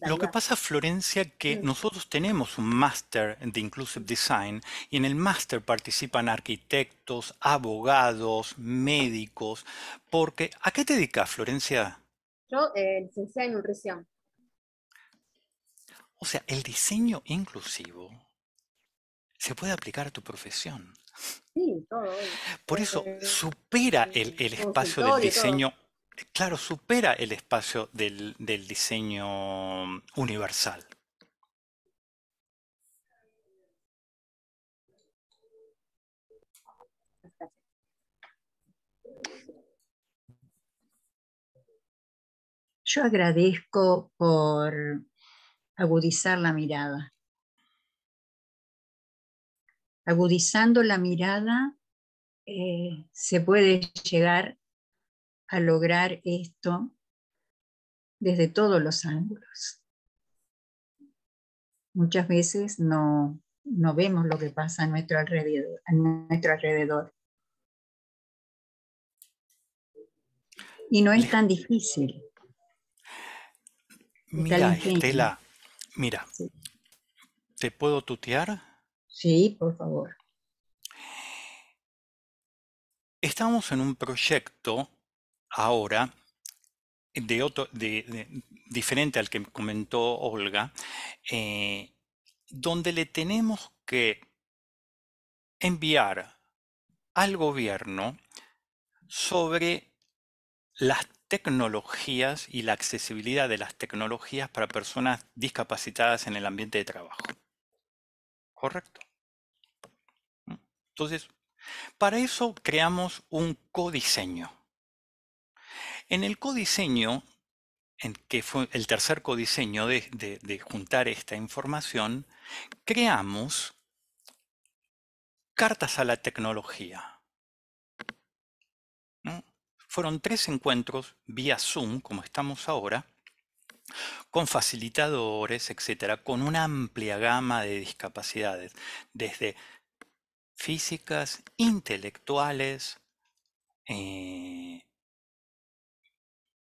Lo que pasa, Florencia, que mm. nosotros tenemos un máster de Inclusive Design y en el máster participan arquitectos, abogados, médicos, porque ¿a qué te dedicas, Florencia? Yo eh, licenciada en nutrición. O sea, el diseño inclusivo se puede aplicar a tu profesión. Sí, todo. Por eso supera el, el espacio del diseño claro, supera el espacio del, diseño universal. Yo agradezco por agudizar la mirada. Agudizando la mirada eh, se puede llegar a lograr esto desde todos los ángulos. Muchas veces no, vemos lo que pasa a nuestro alrededor. A nuestro alrededor. Y no es tan difícil. Mira, Estela, mira, ¿te puedo tutear? Sí, por favor. Estamos en un proyecto ahora, diferente al que comentó Olga, eh, donde le tenemos que enviar al gobierno sobre las tecnologías y la accesibilidad de las tecnologías para personas discapacitadas en el ambiente de trabajo. Correcto. Entonces, para eso creamos un codiseño en el codiseño, que fue el tercer codiseño de, juntar esta información, creamos cartas a la tecnología. Fueron tres encuentros vía Zoom, como estamos ahora, con facilitadores, etcétera, con una amplia gama de discapacidades, desde físicas, intelectuales, eh,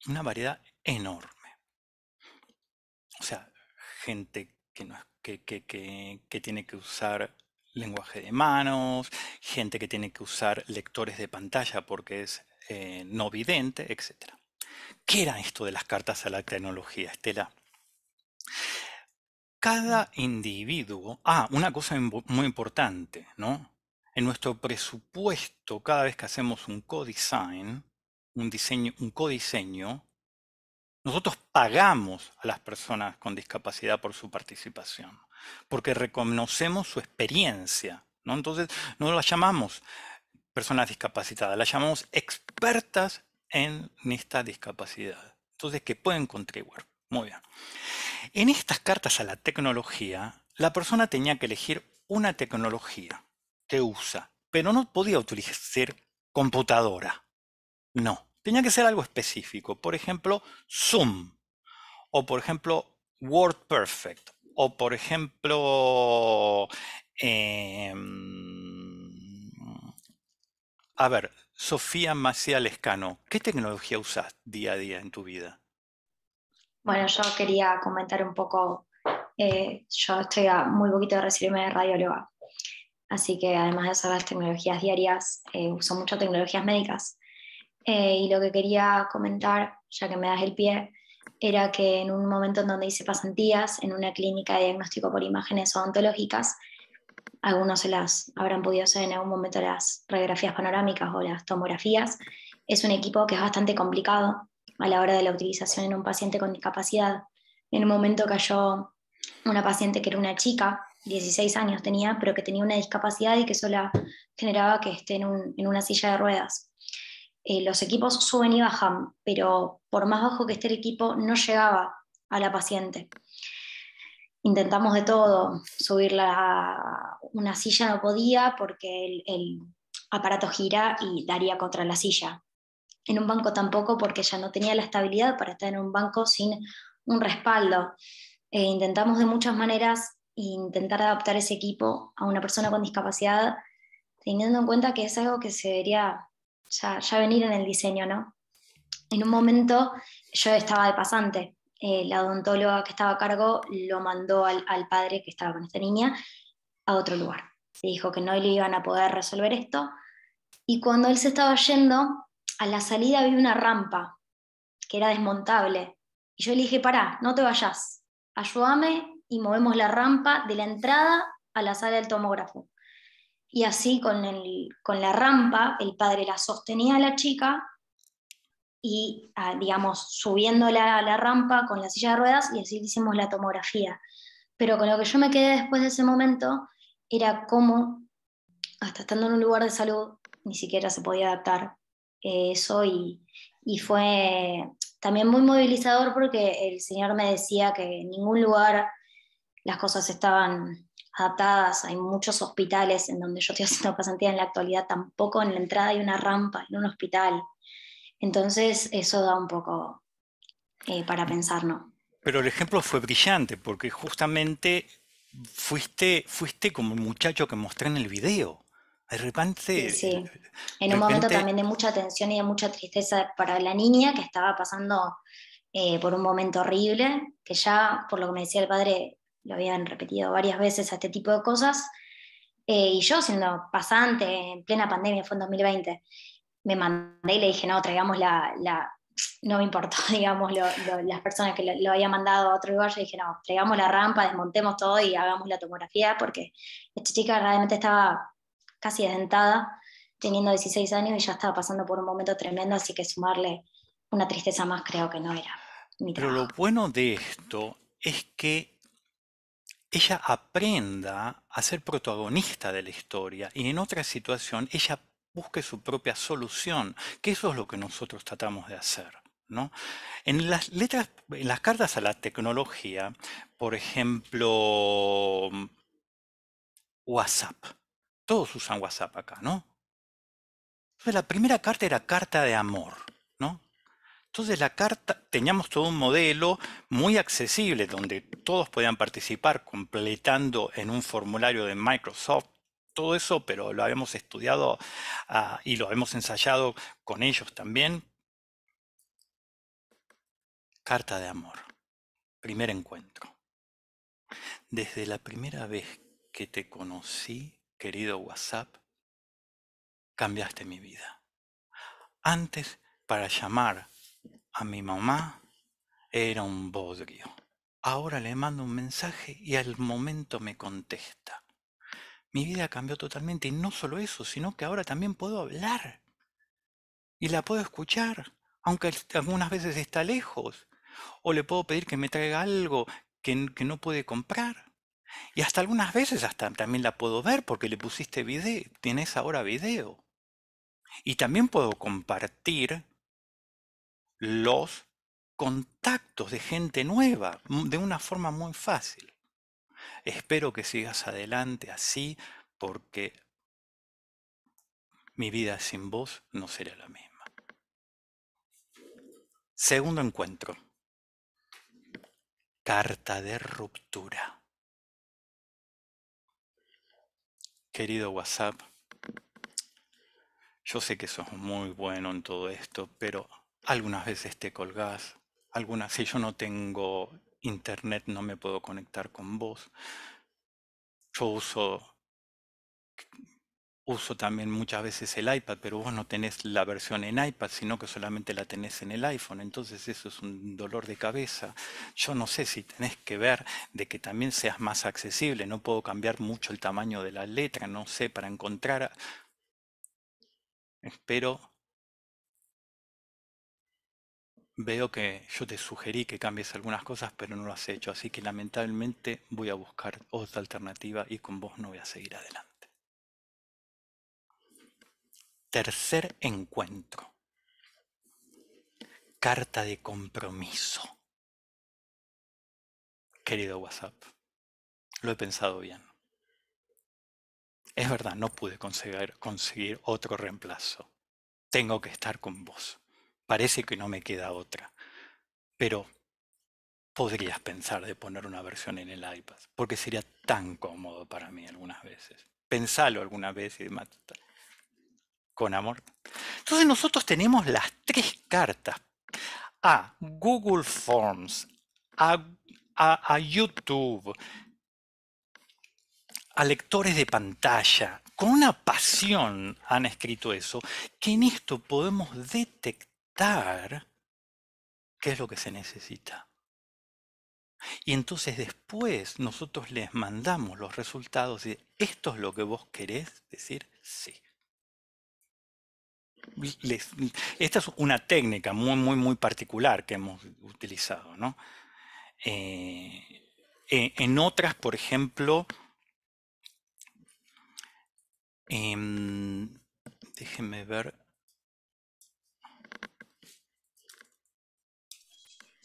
una variedad enorme. O sea, gente que, que, tiene que usar lenguaje de manos, gente que tiene que usar lectores de pantalla porque es eh, no vidente, etc. ¿Qué era esto de las cartas a la tecnología, Estela? Mm. Cada individuo, ah, una cosa muy importante, ¿no? En nuestro presupuesto, cada vez que hacemos un co-design, un diseño, un codiseño, nosotros pagamos a las personas con discapacidad por su participación, porque reconocemos su experiencia, ¿no? Entonces, no las llamamos personas discapacitadas, las llamamos expertas en esta discapacidad. Entonces, que pueden contribuir. Muy bien. En estas cartas a la tecnología, la persona tenía que elegir una tecnología que usa, pero no podía utilizar computadora. No. Tenía que ser algo específico, por ejemplo, Zoom, o por ejemplo, Perfect, o por ejemplo, em, a ver, Sofía Macías Lescano, ¿qué tecnología usas día a día en tu vida? Bueno, yo quería comentar un poco, eh, yo estoy muy poquito de recibirme de radióloga, así que además de usar las tecnologías diarias, eh, uso muchas tecnologías médicas, eh, y lo que quería comentar, ya que me das el pie, era que en un momento en donde hice pasantías en una clínica de diagnóstico por imágenes odontológicas, algunos se las habrán podido hacer en algún momento las radiografías panorámicas o las tomografías. Es un equipo que es bastante complicado a la hora de la utilización en un paciente con discapacidad. En un momento cayó una paciente que era una chica, 16 años tenía, pero que tenía una discapacidad y que solo generaba que esté en una silla de ruedas. Eh, los equipos suben y bajan, pero por más bajo que esté el equipo, no llegaba a la paciente. Intentamos de todo, subirla una silla no podía porque el, aparato gira y daría contra la silla. En un banco tampoco porque ya no tenía la estabilidad para estar en un banco sin un respaldo. Eh, intentamos de muchas maneras intentar adaptar ese equipo a una persona con discapacidad, teniendo en cuenta que es algo que se debería ya, venir en el diseño, ¿no? En un momento yo estaba de pasante, eh, la odontóloga que estaba a cargo lo mandó al, padre que estaba con esta niña a otro lugar. Le dijo que no le iban a poder resolver esto. Y cuando él se estaba yendo, a la salida vi una rampa que era desmontable. Y yo le dije, pará, no te vayas, ayúdame y movemos la rampa de la entrada a la sala del tomógrafo y así con, con la rampa el padre la sostenía a la chica y, ah, digamos, subiendo la, la rampa con la silla de ruedas y así hicimos la tomografía. Pero con lo que yo me quedé después de ese momento era cómo, hasta estando en un lugar de salud, ni siquiera se podía adaptar eh, eso y, y fue también muy movilizador porque el Señor me decía que en ningún lugar las cosas estaban adaptadas, hay muchos hospitales en donde yo estoy haciendo pasantía en la actualidad, tampoco en la entrada hay una rampa en un hospital. Entonces eso da un poco eh, para pensar, ¿no? Pero el ejemplo fue brillante porque justamente fuiste, fuiste como el muchacho que mostré en el video. De repente... Sí, En un momento también de mucha tensión y de mucha tristeza para la niña que estaba pasando eh, por un momento horrible, que ya, por lo que me decía el padre, lo habían repetido varias veces a este tipo de cosas. Eh, y yo, siendo pasante en plena pandemia, fue en 2020, me mandé y le dije, no, traigamos la, la no me importó, digamos, las personas que lo, había mandado a otro lugar, yo dije, no, traigamos la rampa, desmontemos todo y hagamos la tomografía, porque esta chica realmente estaba casi desdentada, teniendo 16 años y ya estaba pasando por un momento tremendo, así que sumarle una tristeza más creo que no era. Pero lo bueno de esto es que ella aprenda a ser protagonista de la historia y en otra situación ella busque su propia solución, que eso es lo que nosotros tratamos de hacer. ¿no? En las letras, en las cartas a la tecnología, por ejemplo, mm, WhatsApp. Todos usan WhatsApp acá, ¿no? Entonces, la primera carta era carta de amor, ¿no? Entonces la carta, teníamos todo un modelo muy accesible donde todos podían participar completando en un formulario de Microsoft todo eso, pero lo habíamos estudiado ah, y lo hemos ensayado con ellos también. Carta de amor, primer encuentro. Desde la primera vez que te conocí, querido WhatsApp, cambiaste mi vida. Antes, para llamar a mi mamá era un bodrio. Ahora le mando un mensaje y al momento me contesta. Mi vida cambió totalmente y no solo eso, sino que ahora también puedo hablar. Y la puedo escuchar, aunque algunas veces está lejos. O le puedo pedir que me traiga algo que, no puede comprar. Y hasta algunas veces hasta también la puedo ver porque le pusiste video, tienes ahora video. Y también puedo compartir los contactos de gente nueva mm, de una forma muy fácil. Espero que sigas adelante así porque mi vida sin vos no será la misma. Segundo encuentro. Carta de ruptura. Querido WhatsApp, yo sé que sos muy bueno en todo esto, pero algunas veces te colgás, algunas, si yo no tengo internet no me puedo conectar con vos. Yo uso, uso también muchas veces el iPad, pero vos no tenés la versión en iPad, sino que solamente la tenés en el iPhone. Entonces eso es un dolor de cabeza. Yo no sé si tenés que ver de que también seas más accesible. No puedo cambiar mucho el tamaño de la letra, no sé, para encontrar... Espero Veo que yo te sugerí que cambies algunas cosas, pero no lo has hecho, así que lamentablemente voy a buscar otra alternativa y con vos no voy a seguir adelante. Tercer encuentro. Carta de compromiso. Querido WhatsApp, lo he pensado bien. Es verdad, no pude conseguir, otro reemplazo. Tengo que estar con vos parece que no me queda otra. Pero podrías pensar de poner una versión en el iPad, porque sería tan cómodo para mí algunas veces. Pensalo alguna vez y demás. Con amor. Entonces nosotros tenemos las tres cartas a Google Forms, a YouTube, a lectores de pantalla. Con una pasión han escrito eso, que en esto podemos detectar qué es lo que se necesita. Y entonces después nosotros les mandamos los resultados y esto es lo que vos querés decir sí. esta es una técnica muy, muy, muy particular que hemos utilizado, ¿no? Eh, e-, en otras, por ejemplo, em, déjenme ver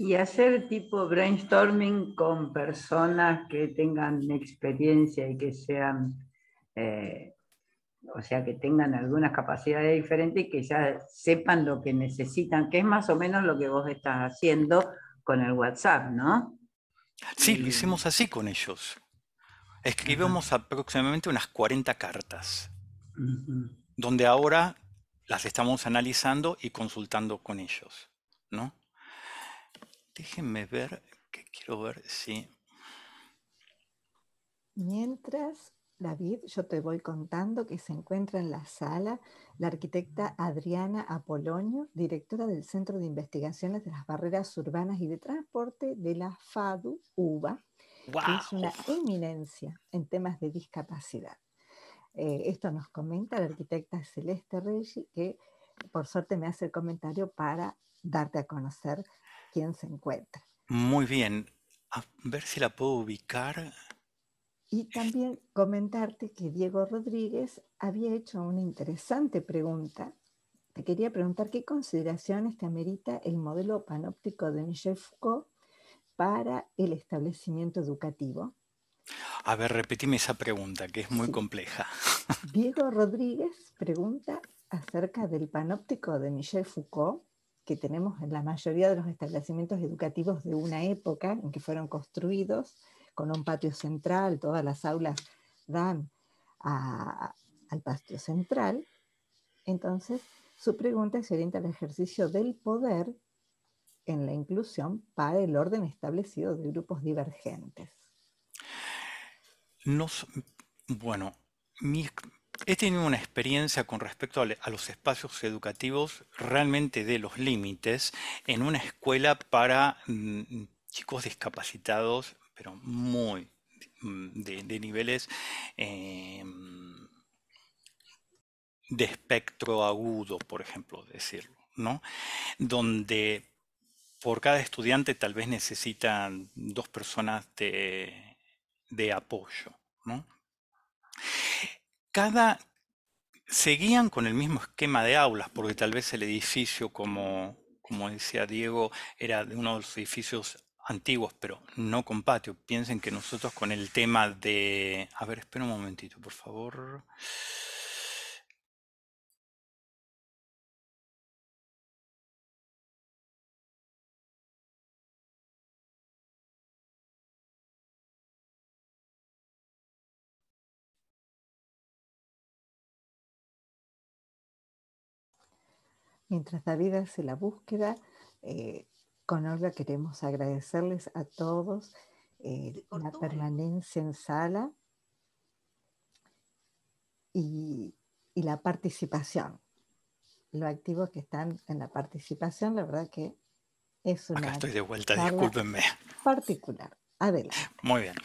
Y hacer tipo brainstorming con personas que tengan experiencia y que sean, eh, o sea, que tengan algunas capacidades diferentes y que ya sepan lo que necesitan, que es más o menos lo que vos estás haciendo con el WhatsApp, ¿no? Sí, lo hicimos así con ellos. Escribimos aproximadamente unas 40 cartas, donde ahora las estamos analizando y consultando con ellos, ¿no? Déjenme ver, que quiero ver si... Mientras, David, yo te voy contando que se encuentra en la sala la arquitecta Adriana Apoloño, directora del Centro de Investigaciones de las Barreras Urbanas y de Transporte de la FADU UBA, que es una eminencia en temas de discapacidad. Eh, esto nos comenta la arquitecta Celeste Reggi, que por suerte me hace el comentario para darte a conocer quién se encuentra. Muy bien. A ver si la puedo ubicar. Y también comentarte que Diego Rodríguez había hecho una interesante pregunta. Te quería preguntar qué consideraciones te amerita el modelo panóptico de Michel Foucault para el establecimiento educativo. A ver, repetime esa pregunta, que es muy compleja. Diego Rodríguez pregunta acerca del panóptico de Michel Foucault que tenemos en la mayoría de los establecimientos educativos de una época en que fueron construidos, con un patio central, todas las aulas dan al patio central. Entonces, su pregunta se orienta al ejercicio del poder en la inclusión para el orden establecido de grupos divergentes. Nos, bueno, mi, he tenido una experiencia con respecto a los espacios educativos realmente de los límites en una escuela para mm, chicos discapacitados, pero muy mm, de, niveles em, de espectro agudo, por ejemplo, decirlo, ¿no? Donde por cada estudiante tal vez necesitan dos personas de, de apoyo, ¿no? cada, seguían con el mismo esquema de aulas, porque tal vez el edificio, como, como decía Diego, era de uno de los edificios antiguos, pero no con patio. Piensen que nosotros con el tema de... A ver, espera un momentito, por favor. Mientras David hace la búsqueda, eh, con Olga queremos agradecerles a todos eh, la permanencia en sala y, la participación. Lo activos que están en la participación, la verdad que es una. Acá estoy de vuelta, discúlpenme. Particular. Adelante. Muy bien.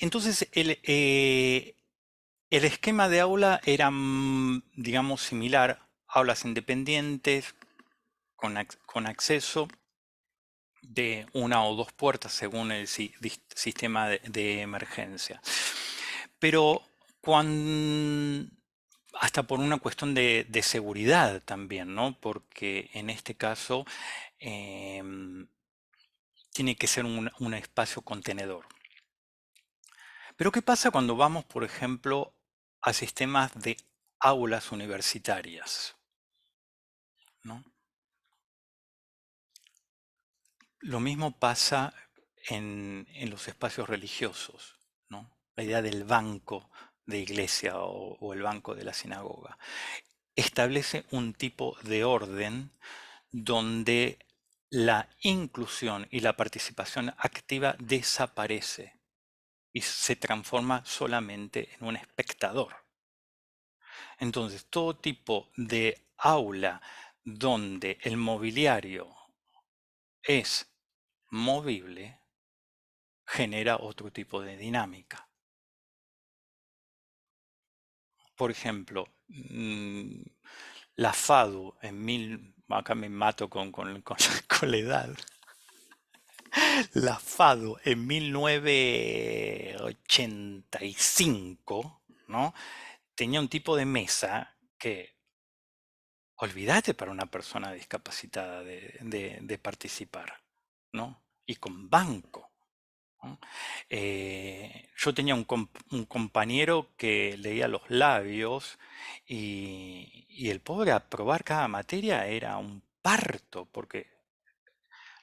entonces, el, eh, el esquema de aula era, mm, digamos, similar aulas independientes con, acceso de una o dos puertas según el sistema de, emergencia. Pero hasta por una cuestión de, seguridad también, ¿no? Porque en este caso em, tiene que ser un espacio contenedor. Pero ¿qué pasa cuando vamos, por ejemplo, a sistemas de aulas universitarias? Lo mismo pasa en, los espacios religiosos, la idea del banco de iglesia o el banco de la sinagoga. Establece un tipo de orden donde la inclusión y la participación activa desaparece y se transforma solamente en un espectador. Entonces, todo tipo de aula donde el mobiliario es movible, genera otro tipo de dinámica. Por ejemplo, mm, la FADU en mil, acá me mato con, con, con, la edad, la FADU en 1985, ¿no? Tenía un tipo de mesa que olvídate para una persona discapacitada de, participar, ¿no? Y con banco. Eh, yo tenía un, compañero que leía los labios y, el pobre aprobar cada materia era un parto, porque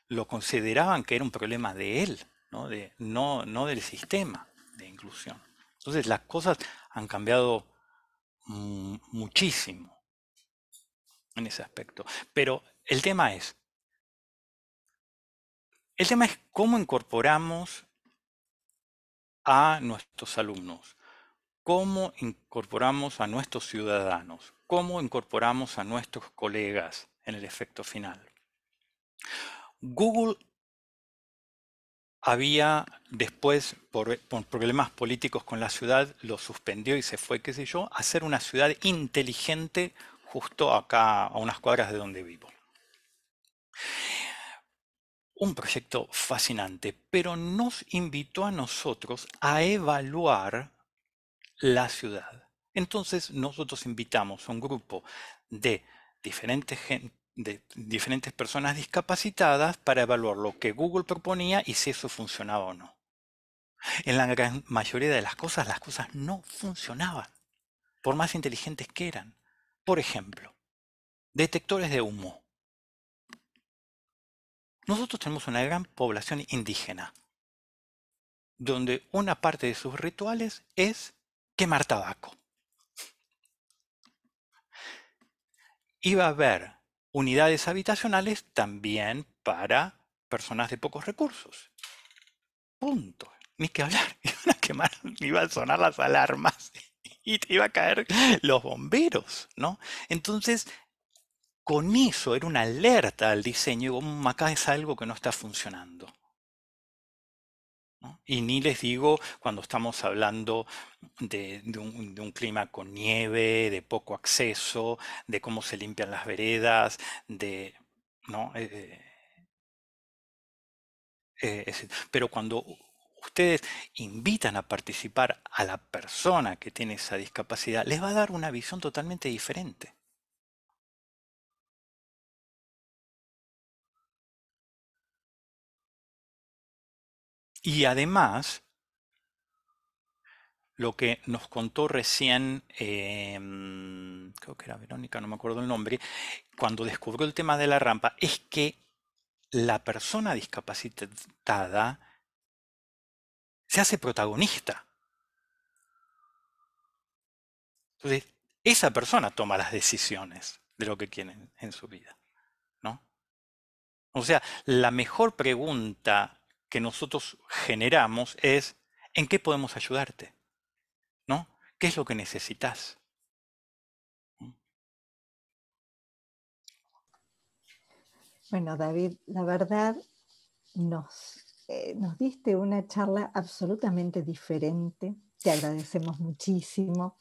lo consideraban que era un problema de él, ¿no? no, no del sistema de inclusión. Entonces las cosas han cambiado muchísimo en ese aspecto. Pero el tema es, el tema es cómo incorporamos a nuestros alumnos, cómo incorporamos a nuestros ciudadanos, cómo incorporamos a nuestros colegas en el efecto final. Google había después, por, problemas políticos con la ciudad, lo suspendió y se fue, qué sé yo, a ser una ciudad inteligente justo acá a unas cuadras de donde vivo. Un proyecto fascinante, pero nos invitó a nosotros a evaluar la ciudad. Entonces nosotros invitamos a un grupo de diferentes, de diferentes personas discapacitadas para evaluar lo que Google proponía y si eso funcionaba o no. En la gran mayoría de las cosas, las cosas no funcionaban, por más inteligentes que eran. Por ejemplo, detectores de humo. Nosotros tenemos una gran población indígena, donde una parte de sus rituales es quemar tabaco. Iba a haber unidades habitacionales también para personas de pocos recursos. Punto. Ni que hablar. Iban a quemar, iban a sonar las alarmas y te iba a caer los bomberos, ¿no? Entonces, con eso era una alerta al diseño, digo, mm, acá es algo que no está funcionando. Y ni les digo cuando estamos hablando de, un, clima con nieve, de poco acceso, de cómo se limpian las veredas, de... ¿no? Eh, eh, eh, pero cuando ustedes invitan a participar a la persona que tiene esa discapacidad, les va a dar una visión totalmente diferente. Y además, lo que nos contó recién, em, creo que era Verónica, no me acuerdo el nombre, cuando descubrió el tema de la rampa, es que la persona discapacitada se hace protagonista. Entonces, esa persona toma las decisiones de lo que quieren en su vida. ¿no? O sea, la mejor pregunta que nosotros generamos es, ¿en qué podemos ayudarte? ¿No? ¿Qué es lo que necesitas? Bueno, David, la verdad nos eh, nos diste una charla absolutamente diferente. Te agradecemos muchísimo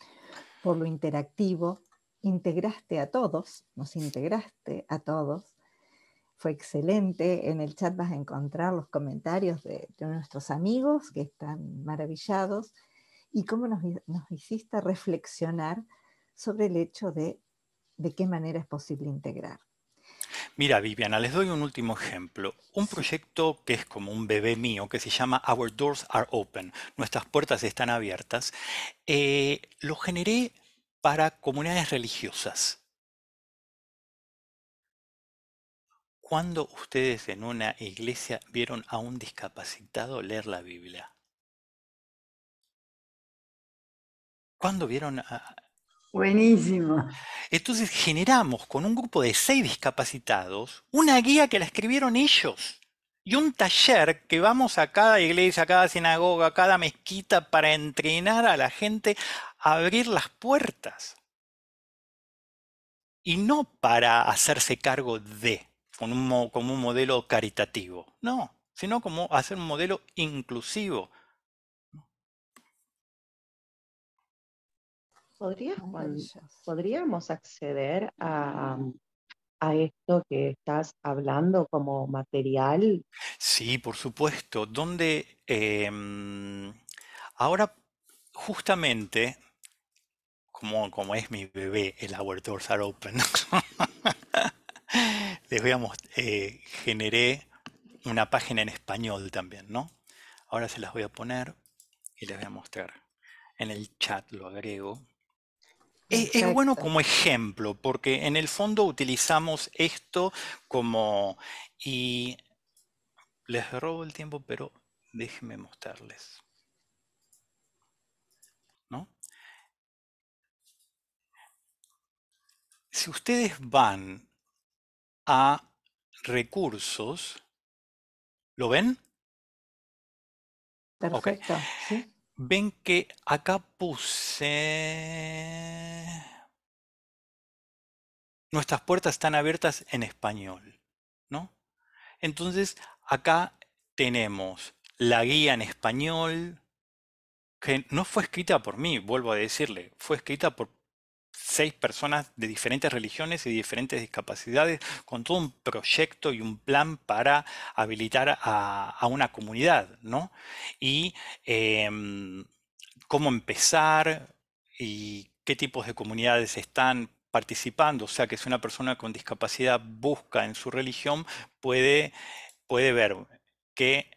por lo interactivo. Integraste a todos, nos integraste a todos. Fue excelente. En el chat vas a encontrar los comentarios de, nuestros amigos que están maravillados y cómo nos, nos hiciste reflexionar sobre el hecho de de qué manera es posible integrar. Mira, Viviana, les doy un último ejemplo. Un proyecto que es como un bebé mío, que se llama Our Doors Are Open, nuestras puertas están abiertas, eh, lo generé para comunidades religiosas. ¿Cuándo ustedes en una iglesia vieron a un discapacitado leer la Biblia? ¿Cuándo vieron a, Buenísimo. Entonces generamos con un grupo de seis discapacitados una guía que la escribieron ellos y un taller que vamos a cada iglesia, a cada sinagoga, a cada mezquita para entrenar a la gente a abrir las puertas. Y no para hacerse cargo de, como un, como un modelo caritativo, no, sino como hacer un modelo inclusivo, podríamos acceder mm. a, esto que estás hablando como material? Sí, por supuesto. Em, ahora justamente, como, como, es mi bebé, el Our Doors Are Open, les voy a eh, generé una página en español también, ¿no? Ahora se las voy a poner y les voy a mostrar. En el chat lo agrego. Es, bueno como ejemplo, porque en el fondo utilizamos esto como... Y les robo el tiempo, pero déjenme mostrarles. Si ustedes van a recursos, ¿lo ven? Perfecto. ¿Sí? ven que acá puse... Nuestras puertas están abiertas en español, ¿no? Entonces, acá tenemos la guía en español, que no fue escrita por mí, vuelvo a decirle, fue escrita por seis personas de diferentes religiones y diferentes discapacidades, con todo un proyecto y un plan para habilitar a, una comunidad, ¿no? Y em, cómo empezar y qué tipos de comunidades están participando, o sea que si una persona con discapacidad busca en su religión, puede, puede ver que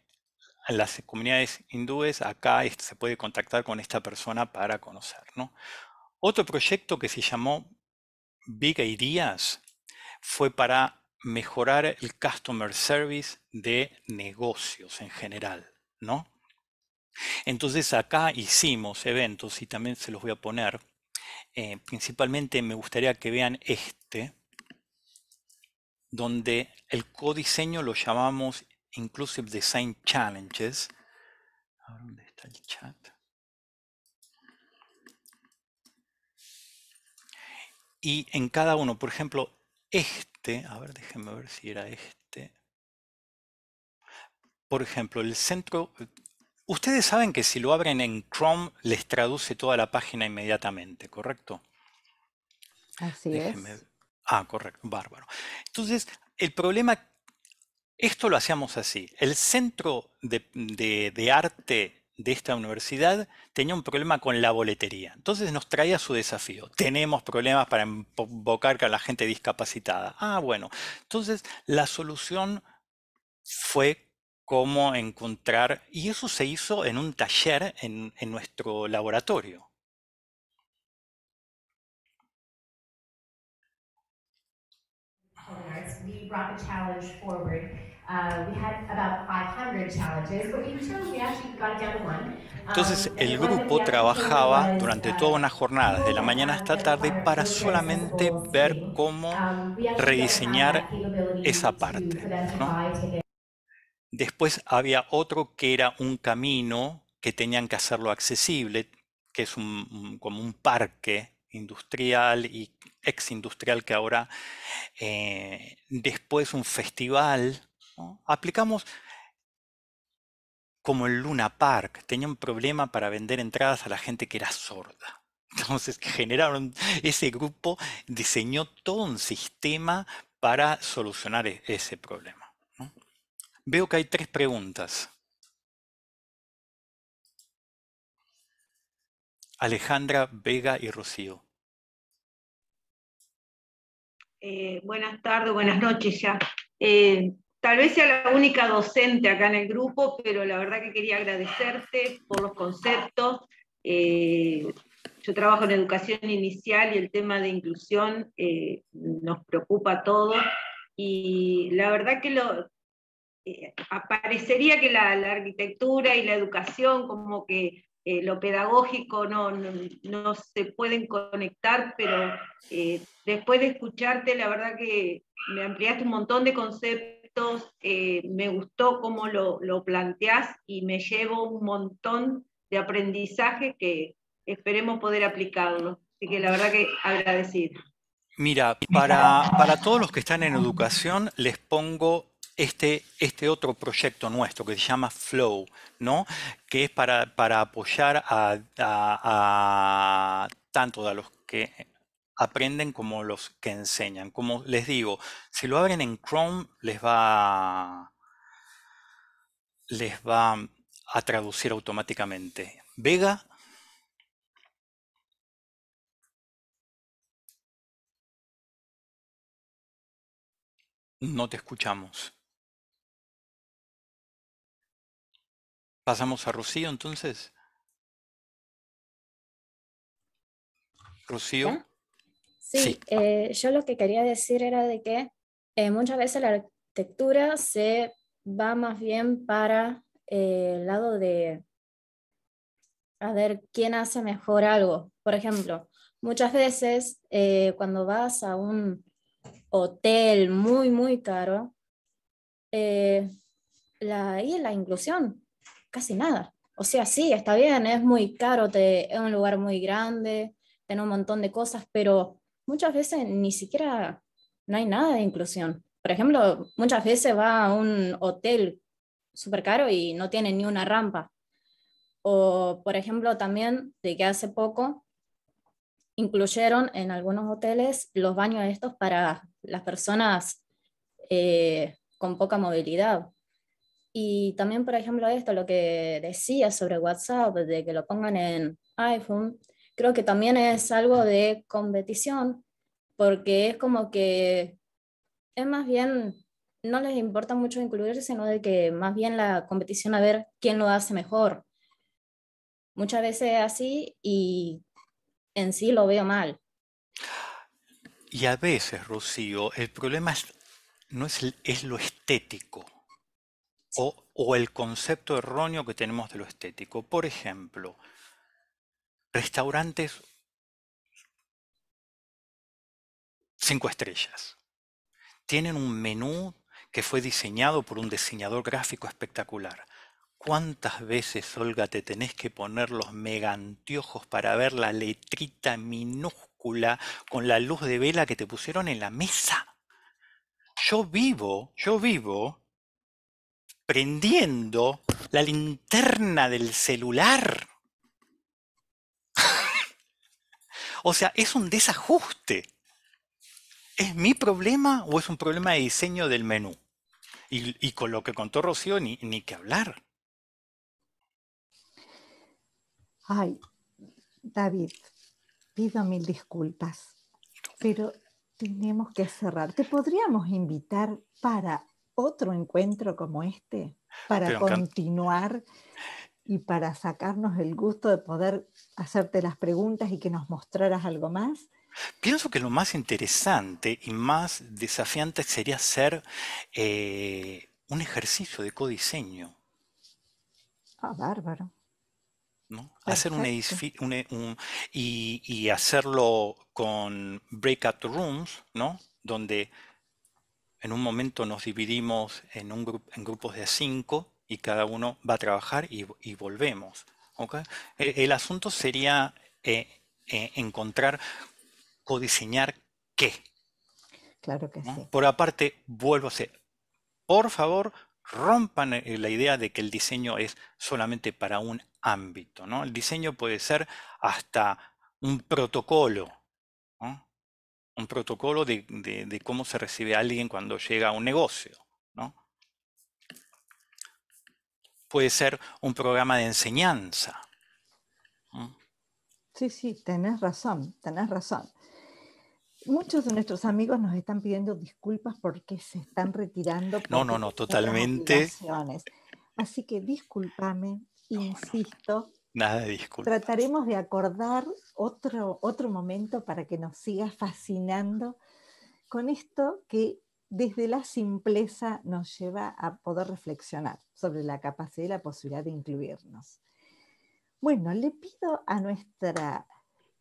las comunidades hindúes acá se puede contactar con esta persona para conocer, ¿no? Otro proyecto que se llamó Big Ideas fue para mejorar el customer service de negocios en general, ¿no? Entonces acá hicimos eventos y también se los voy a poner. Eh, principalmente me gustaría que vean este, donde el codiseño lo llamamos Inclusive Design Challenges. ¿dónde está el chat? Y en cada uno, por ejemplo, este, a ver, déjenme ver si era este. Por ejemplo, el centro, ustedes saben que si lo abren en Chrome les traduce toda la página inmediatamente, ¿correcto? Así es. Ah, correcto, bárbaro. Entonces, el problema, esto lo hacíamos así. El centro de arte de esta universidad tenía un problema con la boletería. Entonces nos traía su desafío. Tenemos problemas para invocar a la gente discapacitada. Ah, bueno. Entonces la solución fue cómo encontrar, y eso se hizo en un taller en, nuestro laboratorio. Entonces um, el grupo trabajaba durante uh, toda una jornada, de la mañana hasta tarde, para solamente ver um, cómo rediseñar esa parte. Después había otro que era un camino que tenían que hacerlo accesible, que es como un parque industrial y ex industrial que ahora, eh, después un festival Aplicamos como el Luna Park, tenía un problema para vender entradas a la gente que era sorda. Entonces generaron, ese grupo diseñó todo un sistema para solucionar e-, ese problema. Veo que hay tres preguntas. Alejandra, Vega y Rocío. Eh, buenas tardes, buenas noches ya. Eh, Tal vez sea la única docente acá en el grupo, pero la verdad que quería agradecerte por los conceptos. Eh, yo trabajo en educación inicial y el tema de inclusión eh, nos preocupa a todos. Y la verdad que lo, eh, parecería que la, arquitectura y la educación, como que eh, lo pedagógico no, se pueden conectar, pero después de escucharte, la verdad que me ampliaste un montón de conceptos eh, me gustó cómo lo, lo planteás y me llevo un montón de aprendizaje que esperemos poder aplicarlo. Así que la verdad que agradecido. Mira, para, todos los que están en educación, les pongo este, este, otro proyecto nuestro que se llama Flow, ¿no? que es para, para apoyar a, a, a, tanto a los que aprenden como los que enseñan. Como les digo, si lo abren en Chrome les va, les va a traducir automáticamente. Vega. No te escuchamos. Pasamos a Rocío entonces. Rocío. Sí, eh, yo lo que quería decir era de que eh, muchas veces la arquitectura se va más bien para eh, el lado de a ver quién hace mejor algo. Por ejemplo, muchas veces cuando vas a un hotel muy, muy caro, la, ahí la inclusión, casi nada. O sea, sí, está bien, es muy caro, es un lugar muy grande, tiene un montón de cosas, pero muchas veces ni siquiera no hay nada de inclusión. Por ejemplo, muchas veces va a un hotel súper caro y no tiene ni una rampa. O, por ejemplo, también de que hace poco incluyeron en algunos hoteles los baños estos para las personas eh, con poca movilidad. Y también, por ejemplo, esto, lo que decía sobre WhatsApp, de que lo pongan en iPhone, creo que también es algo de competición, porque es como que es más bien, no les importa mucho incluirse, sino de que más bien la competición a ver quién lo hace mejor. Muchas veces es así y en sí lo veo mal. Y a veces, Rocío, el problema es, no es, es lo estético o, o el concepto erróneo que tenemos de lo estético. Por ejemplo, restaurantes cinco estrellas. Tienen un menú que fue diseñado por un diseñador gráfico espectacular. ¿Cuántas veces, Olga, te tenés que poner los meganteojos para ver la letrita minúscula con la luz de vela que te pusieron en la mesa? Yo vivo, yo vivo prendiendo la linterna del celular O sea, es un desajuste. ¿Es mi problema o es un problema de diseño del menú? Y, con lo que contó Rocío, ni, qué que hablar. Ay, David, pido mil disculpas, pero tenemos que cerrar. ¿Te podríamos invitar para otro encuentro como este? Para continuar y para sacarnos el gusto de poder hacerte las preguntas y que nos mostraras algo más? Pienso que lo más interesante y más desafiante sería hacer eh, un ejercicio de codiseño. Ah, bárbaro. Hacer un, eh, y, hacerlo con breakout rooms, ¿no? Donde en un momento nos dividimos en, en grupos de cinco y cada uno va a trabajar y, volvemos. E, el, asunto sería eh, eh, encontrar, codiseñar qué. Claro que sí. Por aparte, vuelvo a decir, por favor, rompan eh, la idea de que el diseño es solamente para un ámbito. ¿no? El diseño puede ser hasta un protocolo. Un protocolo de, de, cómo se recibe a alguien cuando llega a un negocio. ¿no? puede ser un programa de enseñanza. Mm. Sí, sí, tenés razón, tenés razón. Muchos de nuestros amigos nos están pidiendo disculpas porque se están retirando. No, no, no, totalmente. Así que discúlpame, insisto. Nada de disculpas. Trataremos de acordar otro, otro momento para que nos siga fascinando con esto que desde la simpleza nos lleva a poder reflexionar sobre la capacidad y la posibilidad de incluirnos. Bueno, le pido a nuestra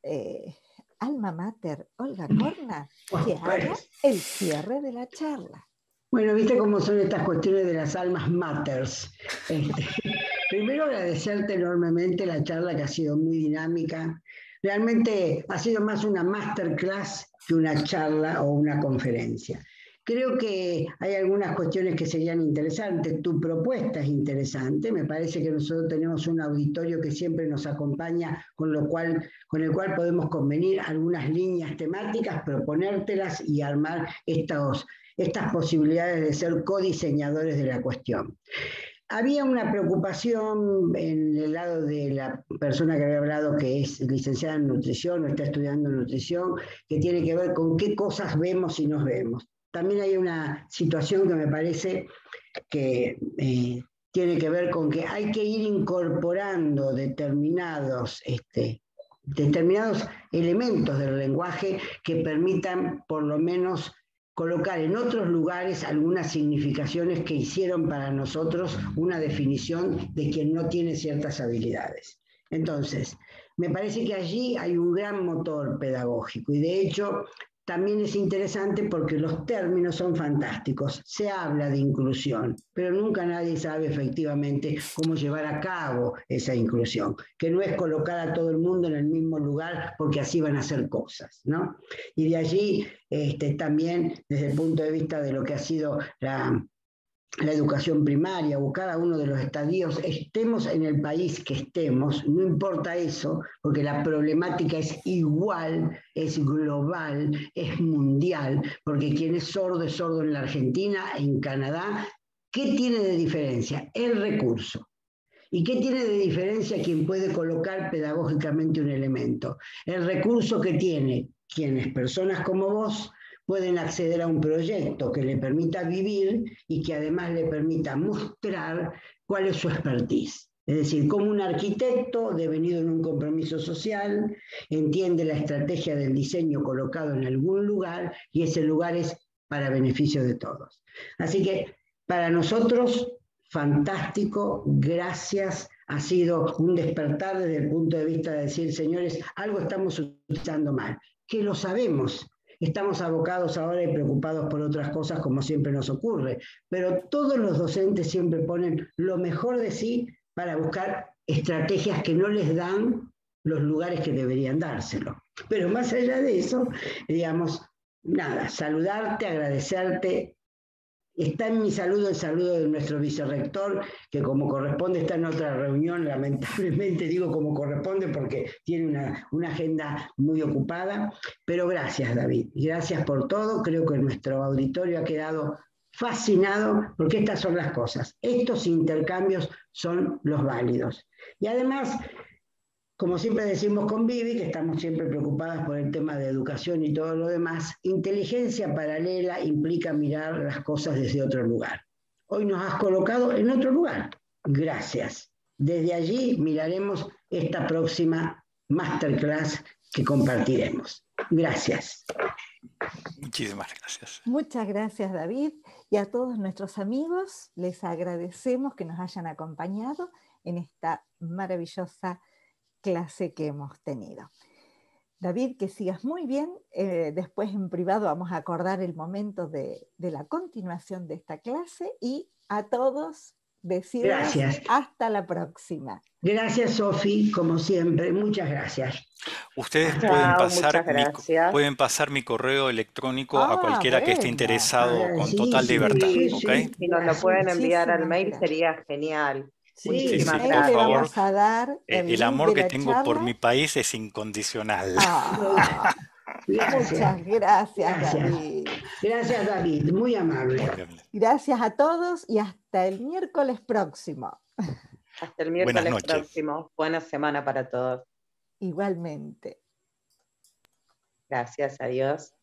eh, alma mater, Olga Corna, que pues. haga el cierre de la charla. Bueno, viste cómo son estas cuestiones de las almas matters. Este, primero agradecerte enormemente la charla que ha sido muy dinámica. Realmente ha sido más una masterclass que una charla o una conferencia. Creo que hay algunas cuestiones que serían interesantes. Tu propuesta es interesante. Me parece que nosotros tenemos un auditorio que siempre nos acompaña, con, lo cual, con el cual podemos convenir algunas líneas temáticas, proponértelas y armar estas posibilidades de ser codiseñadores de la cuestión. Había una preocupación en el lado de la persona que había hablado, que es licenciada en nutrición o está estudiando nutrición, que tiene que ver con qué cosas vemos y nos vemos. También hay una situación que me parece que eh, tiene que ver con que hay que ir incorporando determinados, este, determinados elementos del lenguaje que permitan por lo menos colocar en otros lugares algunas significaciones que hicieron para nosotros una definición de quien no tiene ciertas habilidades. Entonces, me parece que allí hay un gran motor pedagógico y de hecho también es interesante porque los términos son fantásticos. Se habla de inclusión, pero nunca nadie sabe efectivamente cómo llevar a cabo esa inclusión, que no es colocar a todo el mundo en el mismo lugar porque así van a ser cosas, ¿no? Y de allí este, también, desde el punto de vista de lo que ha sido la, la educación primaria o cada uno de los estadios, estemos en el país que estemos, no importa eso, porque la problemática es igual, es global, es mundial, porque quien es sordo es sordo en la Argentina, en Canadá. ¿Qué tiene de diferencia? El recurso. ¿Y qué tiene de diferencia quien puede colocar pedagógicamente un elemento? El recurso que tiene quienes, personas como vos, pueden acceder a un proyecto que le permita vivir y que además le permita mostrar cuál es su expertise. Es decir, como un arquitecto devenido en un compromiso social, entiende la estrategia del diseño colocado en algún lugar y ese lugar es para beneficio de todos. Así que para nosotros, fantástico, gracias. Ha sido un despertar desde el punto de vista de decir, señores, algo estamos utilizando mal, que lo sabemos, estamos abocados ahora y preocupados por otras cosas como siempre nos ocurre, pero todos los docentes siempre ponen lo mejor de sí para buscar estrategias que no les dan los lugares que deberían dárselo. Pero más allá de eso, digamos, nada, saludarte, agradecerte Está en mi saludo el saludo de nuestro vicerrector, que como corresponde está en otra reunión, lamentablemente digo como corresponde porque tiene una, agenda muy ocupada. Pero gracias, David. Gracias por todo. Creo que nuestro auditorio ha quedado fascinado porque estas son las cosas. Estos intercambios son los válidos. Y además, como siempre decimos con Vivi, que estamos siempre preocupadas por el tema de educación y todo lo demás, inteligencia paralela implica mirar las cosas desde otro lugar. Hoy nos has colocado en otro lugar. Gracias. Desde allí miraremos esta próxima masterclass que compartiremos. Gracias. Muchísimas gracias. Muchas gracias, David. Y a todos nuestros amigos, les agradecemos que nos hayan acompañado en esta maravillosa clase que hemos tenido. David, que sigas muy bien. Eh, después en privado vamos a acordar el momento de, la continuación de esta clase y a todos decirles hasta la próxima. Gracias, Sofi, como siempre. Muchas gracias. Ustedes pueden, pasar Mi, pueden pasar mi correo electrónico a ah, cualquiera que esté interesado ah, con total libertad. si nos lo pueden enviar al mail sería genial. Sí, por A dar eh, el, amor que tengo por mi país es incondicional. Ah, muchas gracias, David. Gracias, David. Muy amable. Gracias a todos y hasta el miércoles próximo. Hasta el miércoles Buenas próximo. Buena semana para todos. Igualmente. Gracias, adiós.